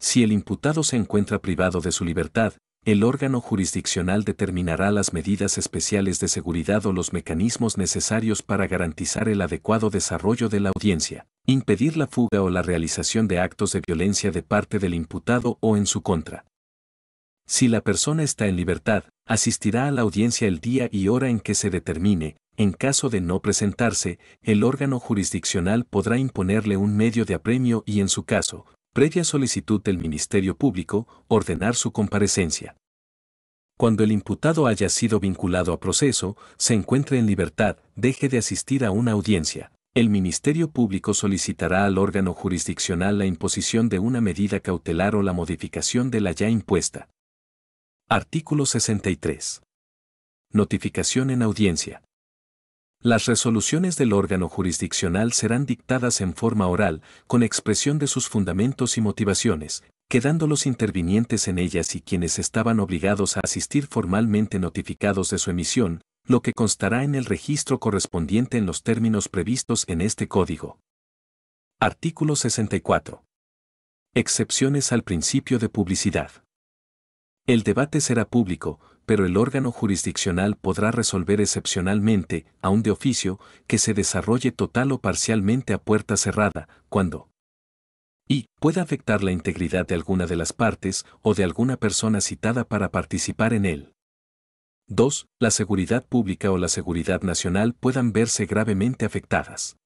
Si el imputado se encuentra privado de su libertad, el órgano jurisdiccional determinará las medidas especiales de seguridad o los mecanismos necesarios para garantizar el adecuado desarrollo de la audiencia, impedir la fuga o la realización de actos de violencia de parte del imputado o en su contra. Si la persona está en libertad, asistirá a la audiencia el día y hora en que se determine, en caso de no presentarse, el órgano jurisdiccional podrá imponerle un medio de apremio y, en su caso, previa solicitud del Ministerio Público, ordenar su comparecencia. Cuando el imputado haya sido vinculado a proceso, se encuentre en libertad, deje de asistir a una audiencia. El Ministerio Público solicitará al órgano jurisdiccional la imposición de una medida cautelar o la modificación de la ya impuesta. Artículo 63. Notificación en audiencia. Las resoluciones del órgano jurisdiccional serán dictadas en forma oral, con expresión de sus fundamentos y motivaciones, quedando los intervinientes en ellas y quienes estaban obligados a asistir formalmente notificados de su emisión, lo que constará en el registro correspondiente en los términos previstos en este código. Artículo 64. Excepciones al principio de publicidad. El debate será público, pero el órgano jurisdiccional podrá resolver excepcionalmente, aún de oficio, que se desarrolle total o parcialmente a puerta cerrada, cuando y pueda afectar la integridad de alguna de las partes o de alguna persona citada para participar en él. 2. La seguridad pública o la seguridad nacional puedan verse gravemente afectadas.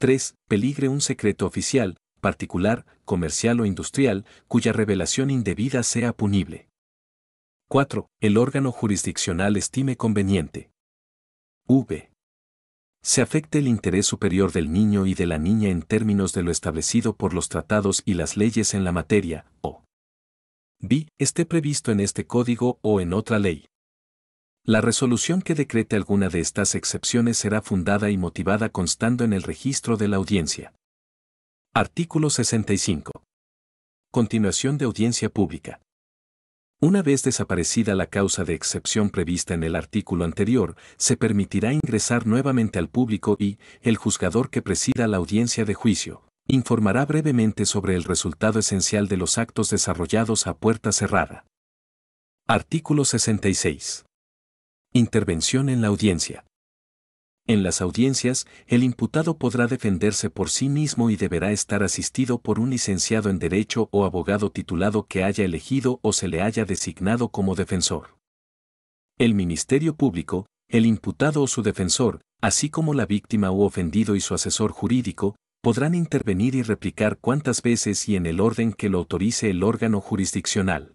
3. Peligre un secreto oficial, particular, comercial o industrial, cuya revelación indebida sea punible. 4. El órgano jurisdiccional estime conveniente. V. Se afecte el interés superior del niño y de la niña en términos de lo establecido por los tratados y las leyes en la materia, o b. esté previsto en este código o en otra ley. La resolución que decrete alguna de estas excepciones será fundada y motivada constando en el registro de la audiencia. Artículo 65. Continuación de audiencia pública. Una vez desaparecida la causa de excepción prevista en el artículo anterior, se permitirá ingresar nuevamente al público y, el juzgador que presida la audiencia de juicio, informará brevemente sobre el resultado esencial de los actos desarrollados a puerta cerrada. Artículo 66. Intervención en la audiencia. En las audiencias, el imputado podrá defenderse por sí mismo y deberá estar asistido por un licenciado en Derecho o abogado titulado que haya elegido o se le haya designado como defensor. El Ministerio Público, el imputado o su defensor, así como la víctima u ofendido y su asesor jurídico, podrán intervenir y replicar cuantas veces y en el orden que lo autorice el órgano jurisdiccional.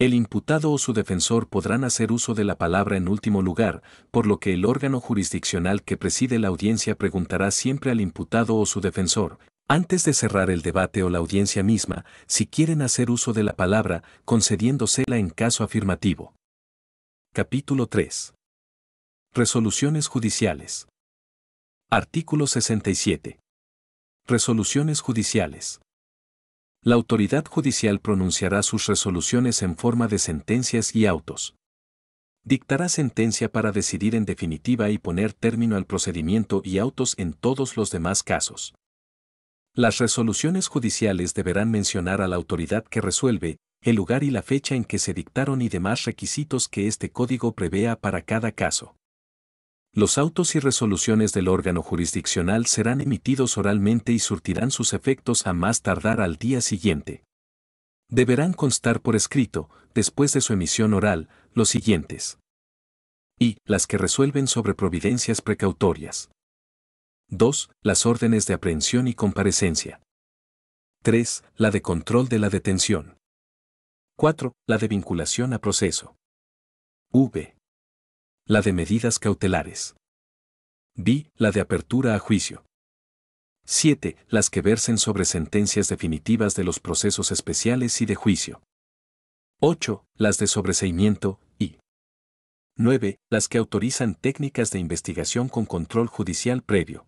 El imputado o su defensor podrán hacer uso de la palabra en último lugar, por lo que el órgano jurisdiccional que preside la audiencia preguntará siempre al imputado o su defensor, antes de cerrar el debate o la audiencia misma, si quieren hacer uso de la palabra, concediéndosela en caso afirmativo. Capítulo 3. Resoluciones judiciales. Artículo 67. Resoluciones judiciales. La autoridad judicial pronunciará sus resoluciones en forma de sentencias y autos. Dictará sentencia para decidir en definitiva y poner término al procedimiento y autos en todos los demás casos. Las resoluciones judiciales deberán mencionar a la autoridad que resuelve, el lugar y la fecha en que se dictaron y demás requisitos que este código prevea para cada caso. Los autos y resoluciones del órgano jurisdiccional serán emitidos oralmente y surtirán sus efectos a más tardar al día siguiente. Deberán constar por escrito, después de su emisión oral, los siguientes. Y. Las que resuelven sobre providencias precautorias. 2. Las órdenes de aprehensión y comparecencia. 3. La de control de la detención. 4. La de vinculación a proceso. V la de medidas cautelares. B. La de apertura a juicio. 7. Las que versen sobre sentencias definitivas de los procesos especiales y de juicio. 8. Las de sobreseimiento y 9. Las que autorizan técnicas de investigación con control judicial previo.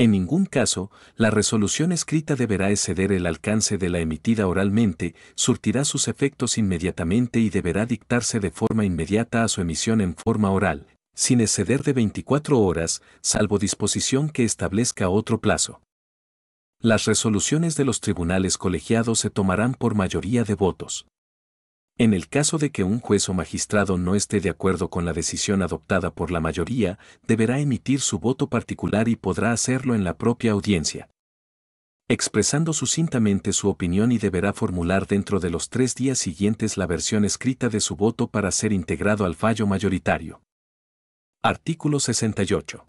En ningún caso, la resolución escrita deberá exceder el alcance de la emitida oralmente, surtirá sus efectos inmediatamente y deberá dictarse de forma inmediata a su emisión en forma oral, sin exceder de 24 horas, salvo disposición que establezca otro plazo. Las resoluciones de los tribunales colegiados se tomarán por mayoría de votos. En el caso de que un juez o magistrado no esté de acuerdo con la decisión adoptada por la mayoría, deberá emitir su voto particular y podrá hacerlo en la propia audiencia, expresando sucintamente su opinión y deberá formular dentro de los tres días siguientes la versión escrita de su voto para ser integrado al fallo mayoritario. Artículo 68.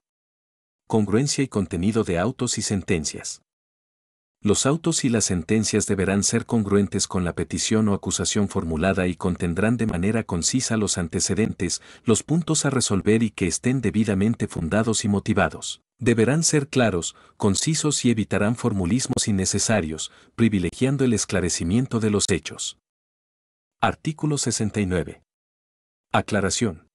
Congruencia y contenido de autos y sentencias. Los autos y las sentencias deberán ser congruentes con la petición o acusación formulada y contendrán de manera concisa los antecedentes, los puntos a resolver y que estén debidamente fundados y motivados. Deberán ser claros, concisos y evitarán formulismos innecesarios, privilegiando el esclarecimiento de los hechos. Artículo 69. Aclaración.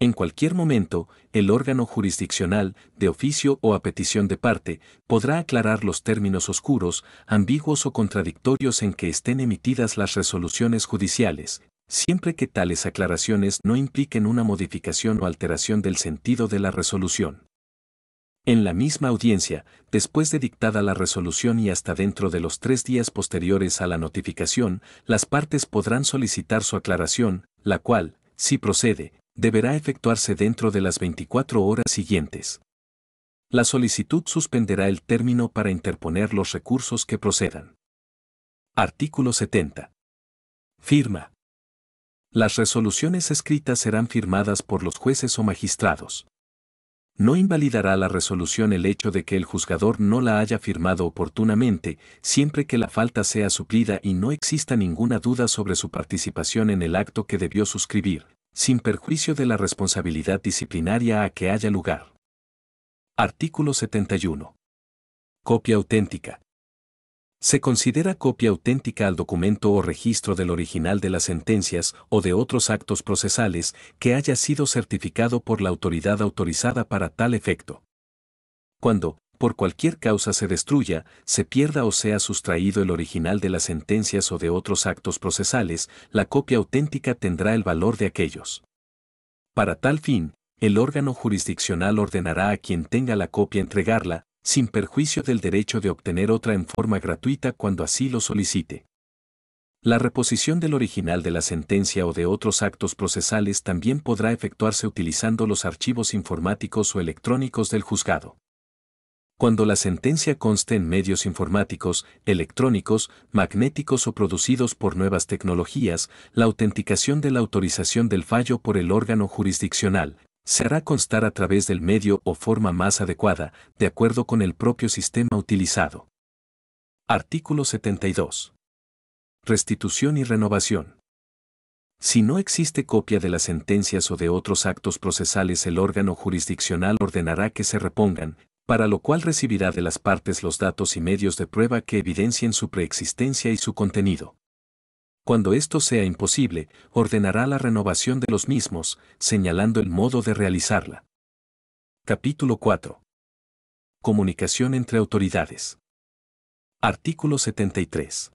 En cualquier momento, el órgano jurisdiccional, de oficio o a petición de parte, podrá aclarar los términos oscuros, ambiguos o contradictorios en que estén emitidas las resoluciones judiciales, siempre que tales aclaraciones no impliquen una modificación o alteración del sentido de la resolución. En la misma audiencia, después de dictada la resolución y hasta dentro de los tres días posteriores a la notificación, las partes podrán solicitar su aclaración, la cual, si procede, deberá efectuarse dentro de las 24 horas siguientes. La solicitud suspenderá el término para interponer los recursos que procedan. Artículo 70. Firma. Las resoluciones escritas serán firmadas por los jueces o magistrados. No invalidará la resolución el hecho de que el juzgador no la haya firmado oportunamente, siempre que la falta sea suplida y no exista ninguna duda sobre su participación en el acto que debió suscribir sin perjuicio de la responsabilidad disciplinaria a que haya lugar. Artículo 71. Copia auténtica. Se considera copia auténtica al documento o registro del original de las sentencias o de otros actos procesales que haya sido certificado por la autoridad autorizada para tal efecto. Cuando, por cualquier causa se destruya, se pierda o sea sustraído el original de las sentencias o de otros actos procesales, la copia auténtica tendrá el valor de aquellos. Para tal fin, el órgano jurisdiccional ordenará a quien tenga la copia entregarla, sin perjuicio del derecho de obtener otra en forma gratuita cuando así lo solicite. La reposición del original de la sentencia o de otros actos procesales también podrá efectuarse utilizando los archivos informáticos o electrónicos del juzgado cuando la sentencia conste en medios informáticos, electrónicos, magnéticos o producidos por nuevas tecnologías, la autenticación de la autorización del fallo por el órgano jurisdiccional se hará constar a través del medio o forma más adecuada, de acuerdo con el propio sistema utilizado. Artículo 72. Restitución y renovación. Si no existe copia de las sentencias o de otros actos procesales, el órgano jurisdiccional ordenará que se repongan, para lo cual recibirá de las partes los datos y medios de prueba que evidencien su preexistencia y su contenido. Cuando esto sea imposible, ordenará la renovación de los mismos, señalando el modo de realizarla. Capítulo 4. Comunicación entre autoridades. Artículo 73.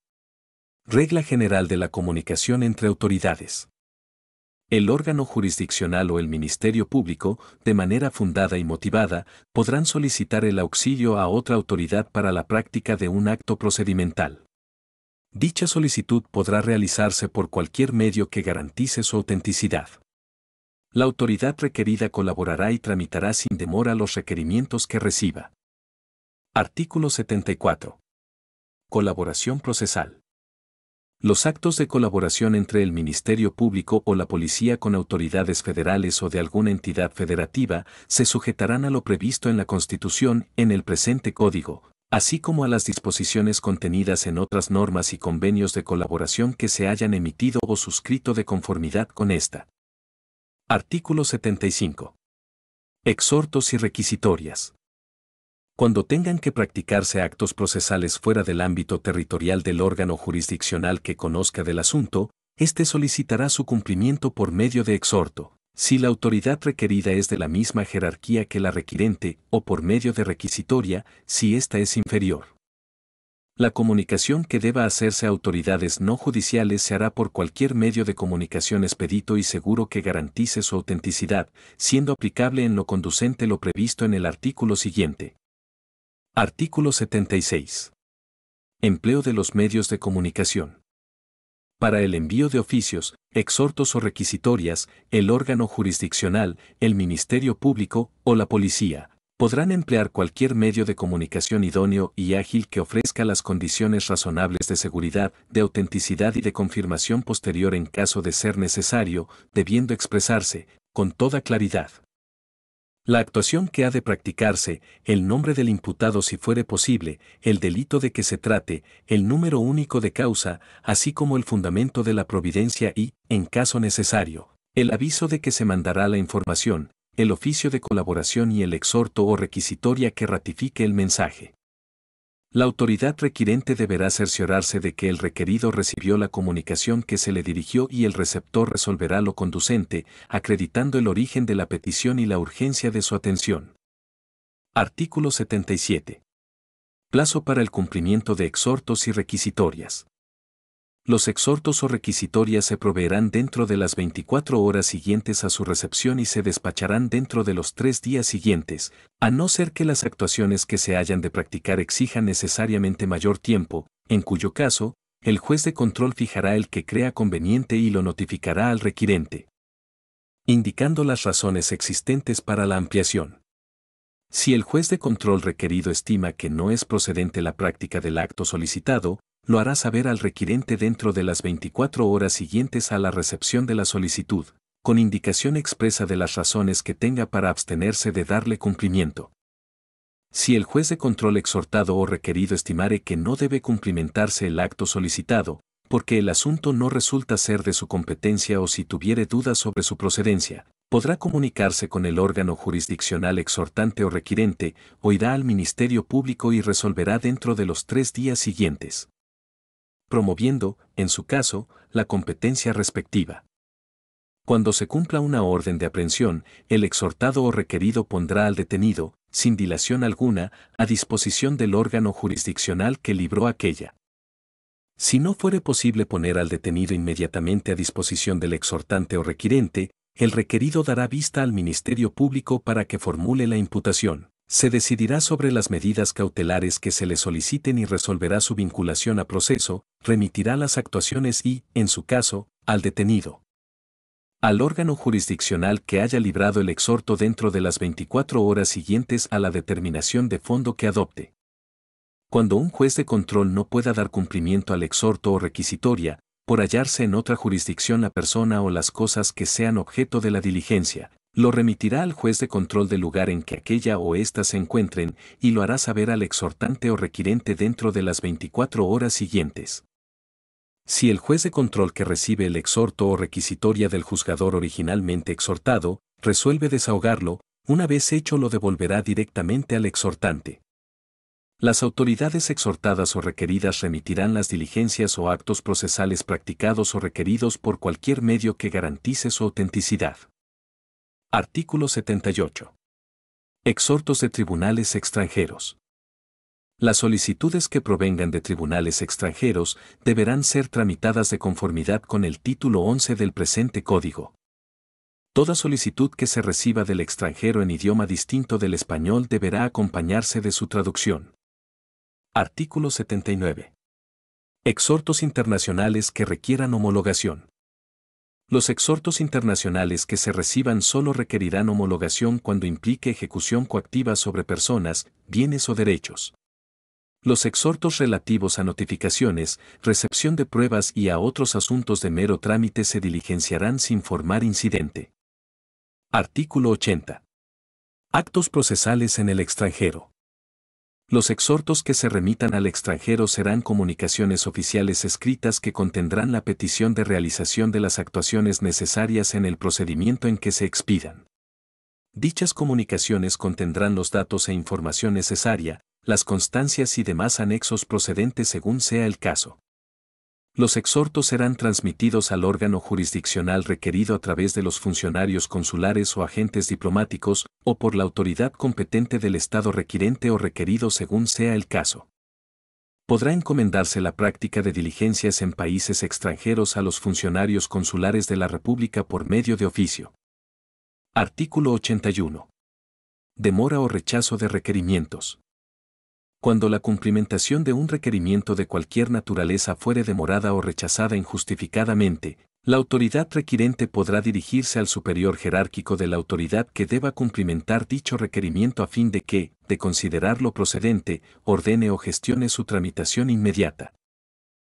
Regla general de la comunicación entre autoridades. El órgano jurisdiccional o el Ministerio Público, de manera fundada y motivada, podrán solicitar el auxilio a otra autoridad para la práctica de un acto procedimental. Dicha solicitud podrá realizarse por cualquier medio que garantice su autenticidad. La autoridad requerida colaborará y tramitará sin demora los requerimientos que reciba. Artículo 74. Colaboración procesal. Los actos de colaboración entre el Ministerio Público o la Policía con autoridades federales o de alguna entidad federativa se sujetarán a lo previsto en la Constitución en el presente Código, así como a las disposiciones contenidas en otras normas y convenios de colaboración que se hayan emitido o suscrito de conformidad con esta. Artículo 75. Exhortos y requisitorias cuando tengan que practicarse actos procesales fuera del ámbito territorial del órgano jurisdiccional que conozca del asunto, éste solicitará su cumplimiento por medio de exhorto, si la autoridad requerida es de la misma jerarquía que la requirente, o por medio de requisitoria, si ésta es inferior. La comunicación que deba hacerse a autoridades no judiciales se hará por cualquier medio de comunicación expedito y seguro que garantice su autenticidad, siendo aplicable en lo conducente lo previsto en el artículo siguiente, Artículo 76. Empleo de los medios de comunicación. Para el envío de oficios, exhortos o requisitorias, el órgano jurisdiccional, el Ministerio Público o la Policía, podrán emplear cualquier medio de comunicación idóneo y ágil que ofrezca las condiciones razonables de seguridad, de autenticidad y de confirmación posterior en caso de ser necesario, debiendo expresarse, con toda claridad, la actuación que ha de practicarse, el nombre del imputado si fuere posible, el delito de que se trate, el número único de causa, así como el fundamento de la providencia y, en caso necesario, el aviso de que se mandará la información, el oficio de colaboración y el exhorto o requisitoria que ratifique el mensaje. La autoridad requirente deberá cerciorarse de que el requerido recibió la comunicación que se le dirigió y el receptor resolverá lo conducente, acreditando el origen de la petición y la urgencia de su atención. Artículo 77. Plazo para el cumplimiento de exhortos y requisitorias los exhortos o requisitorias se proveerán dentro de las 24 horas siguientes a su recepción y se despacharán dentro de los tres días siguientes, a no ser que las actuaciones que se hayan de practicar exijan necesariamente mayor tiempo, en cuyo caso, el juez de control fijará el que crea conveniente y lo notificará al requirente, indicando las razones existentes para la ampliación. Si el juez de control requerido estima que no es procedente la práctica del acto solicitado, lo hará saber al requirente dentro de las 24 horas siguientes a la recepción de la solicitud, con indicación expresa de las razones que tenga para abstenerse de darle cumplimiento. Si el juez de control exhortado o requerido estimare que no debe cumplimentarse el acto solicitado, porque el asunto no resulta ser de su competencia o si tuviere dudas sobre su procedencia, podrá comunicarse con el órgano jurisdiccional exhortante o requirente, o irá al Ministerio Público y resolverá dentro de los tres días siguientes promoviendo, en su caso, la competencia respectiva. Cuando se cumpla una orden de aprehensión, el exhortado o requerido pondrá al detenido, sin dilación alguna, a disposición del órgano jurisdiccional que libró aquella. Si no fuere posible poner al detenido inmediatamente a disposición del exhortante o requirente, el requerido dará vista al Ministerio Público para que formule la imputación. Se decidirá sobre las medidas cautelares que se le soliciten y resolverá su vinculación a proceso, remitirá las actuaciones y, en su caso, al detenido. Al órgano jurisdiccional que haya librado el exhorto dentro de las 24 horas siguientes a la determinación de fondo que adopte. Cuando un juez de control no pueda dar cumplimiento al exhorto o requisitoria, por hallarse en otra jurisdicción la persona o las cosas que sean objeto de la diligencia, lo remitirá al juez de control del lugar en que aquella o ésta se encuentren y lo hará saber al exhortante o requirente dentro de las 24 horas siguientes. Si el juez de control que recibe el exhorto o requisitoria del juzgador originalmente exhortado, resuelve desahogarlo, una vez hecho lo devolverá directamente al exhortante. Las autoridades exhortadas o requeridas remitirán las diligencias o actos procesales practicados o requeridos por cualquier medio que garantice su autenticidad. Artículo 78. Exhortos de tribunales extranjeros. Las solicitudes que provengan de tribunales extranjeros deberán ser tramitadas de conformidad con el título 11 del presente código. Toda solicitud que se reciba del extranjero en idioma distinto del español deberá acompañarse de su traducción. Artículo 79. Exhortos internacionales que requieran homologación. Los exhortos internacionales que se reciban solo requerirán homologación cuando implique ejecución coactiva sobre personas, bienes o derechos. Los exhortos relativos a notificaciones, recepción de pruebas y a otros asuntos de mero trámite se diligenciarán sin formar incidente. Artículo 80. Actos procesales en el extranjero. Los exhortos que se remitan al extranjero serán comunicaciones oficiales escritas que contendrán la petición de realización de las actuaciones necesarias en el procedimiento en que se expidan. Dichas comunicaciones contendrán los datos e información necesaria, las constancias y demás anexos procedentes según sea el caso los exhortos serán transmitidos al órgano jurisdiccional requerido a través de los funcionarios consulares o agentes diplomáticos, o por la autoridad competente del Estado requirente o requerido según sea el caso. Podrá encomendarse la práctica de diligencias en países extranjeros a los funcionarios consulares de la República por medio de oficio. Artículo 81. Demora o rechazo de requerimientos cuando la cumplimentación de un requerimiento de cualquier naturaleza fuere demorada o rechazada injustificadamente, la autoridad requirente podrá dirigirse al superior jerárquico de la autoridad que deba cumplimentar dicho requerimiento a fin de que, de considerarlo procedente, ordene o gestione su tramitación inmediata.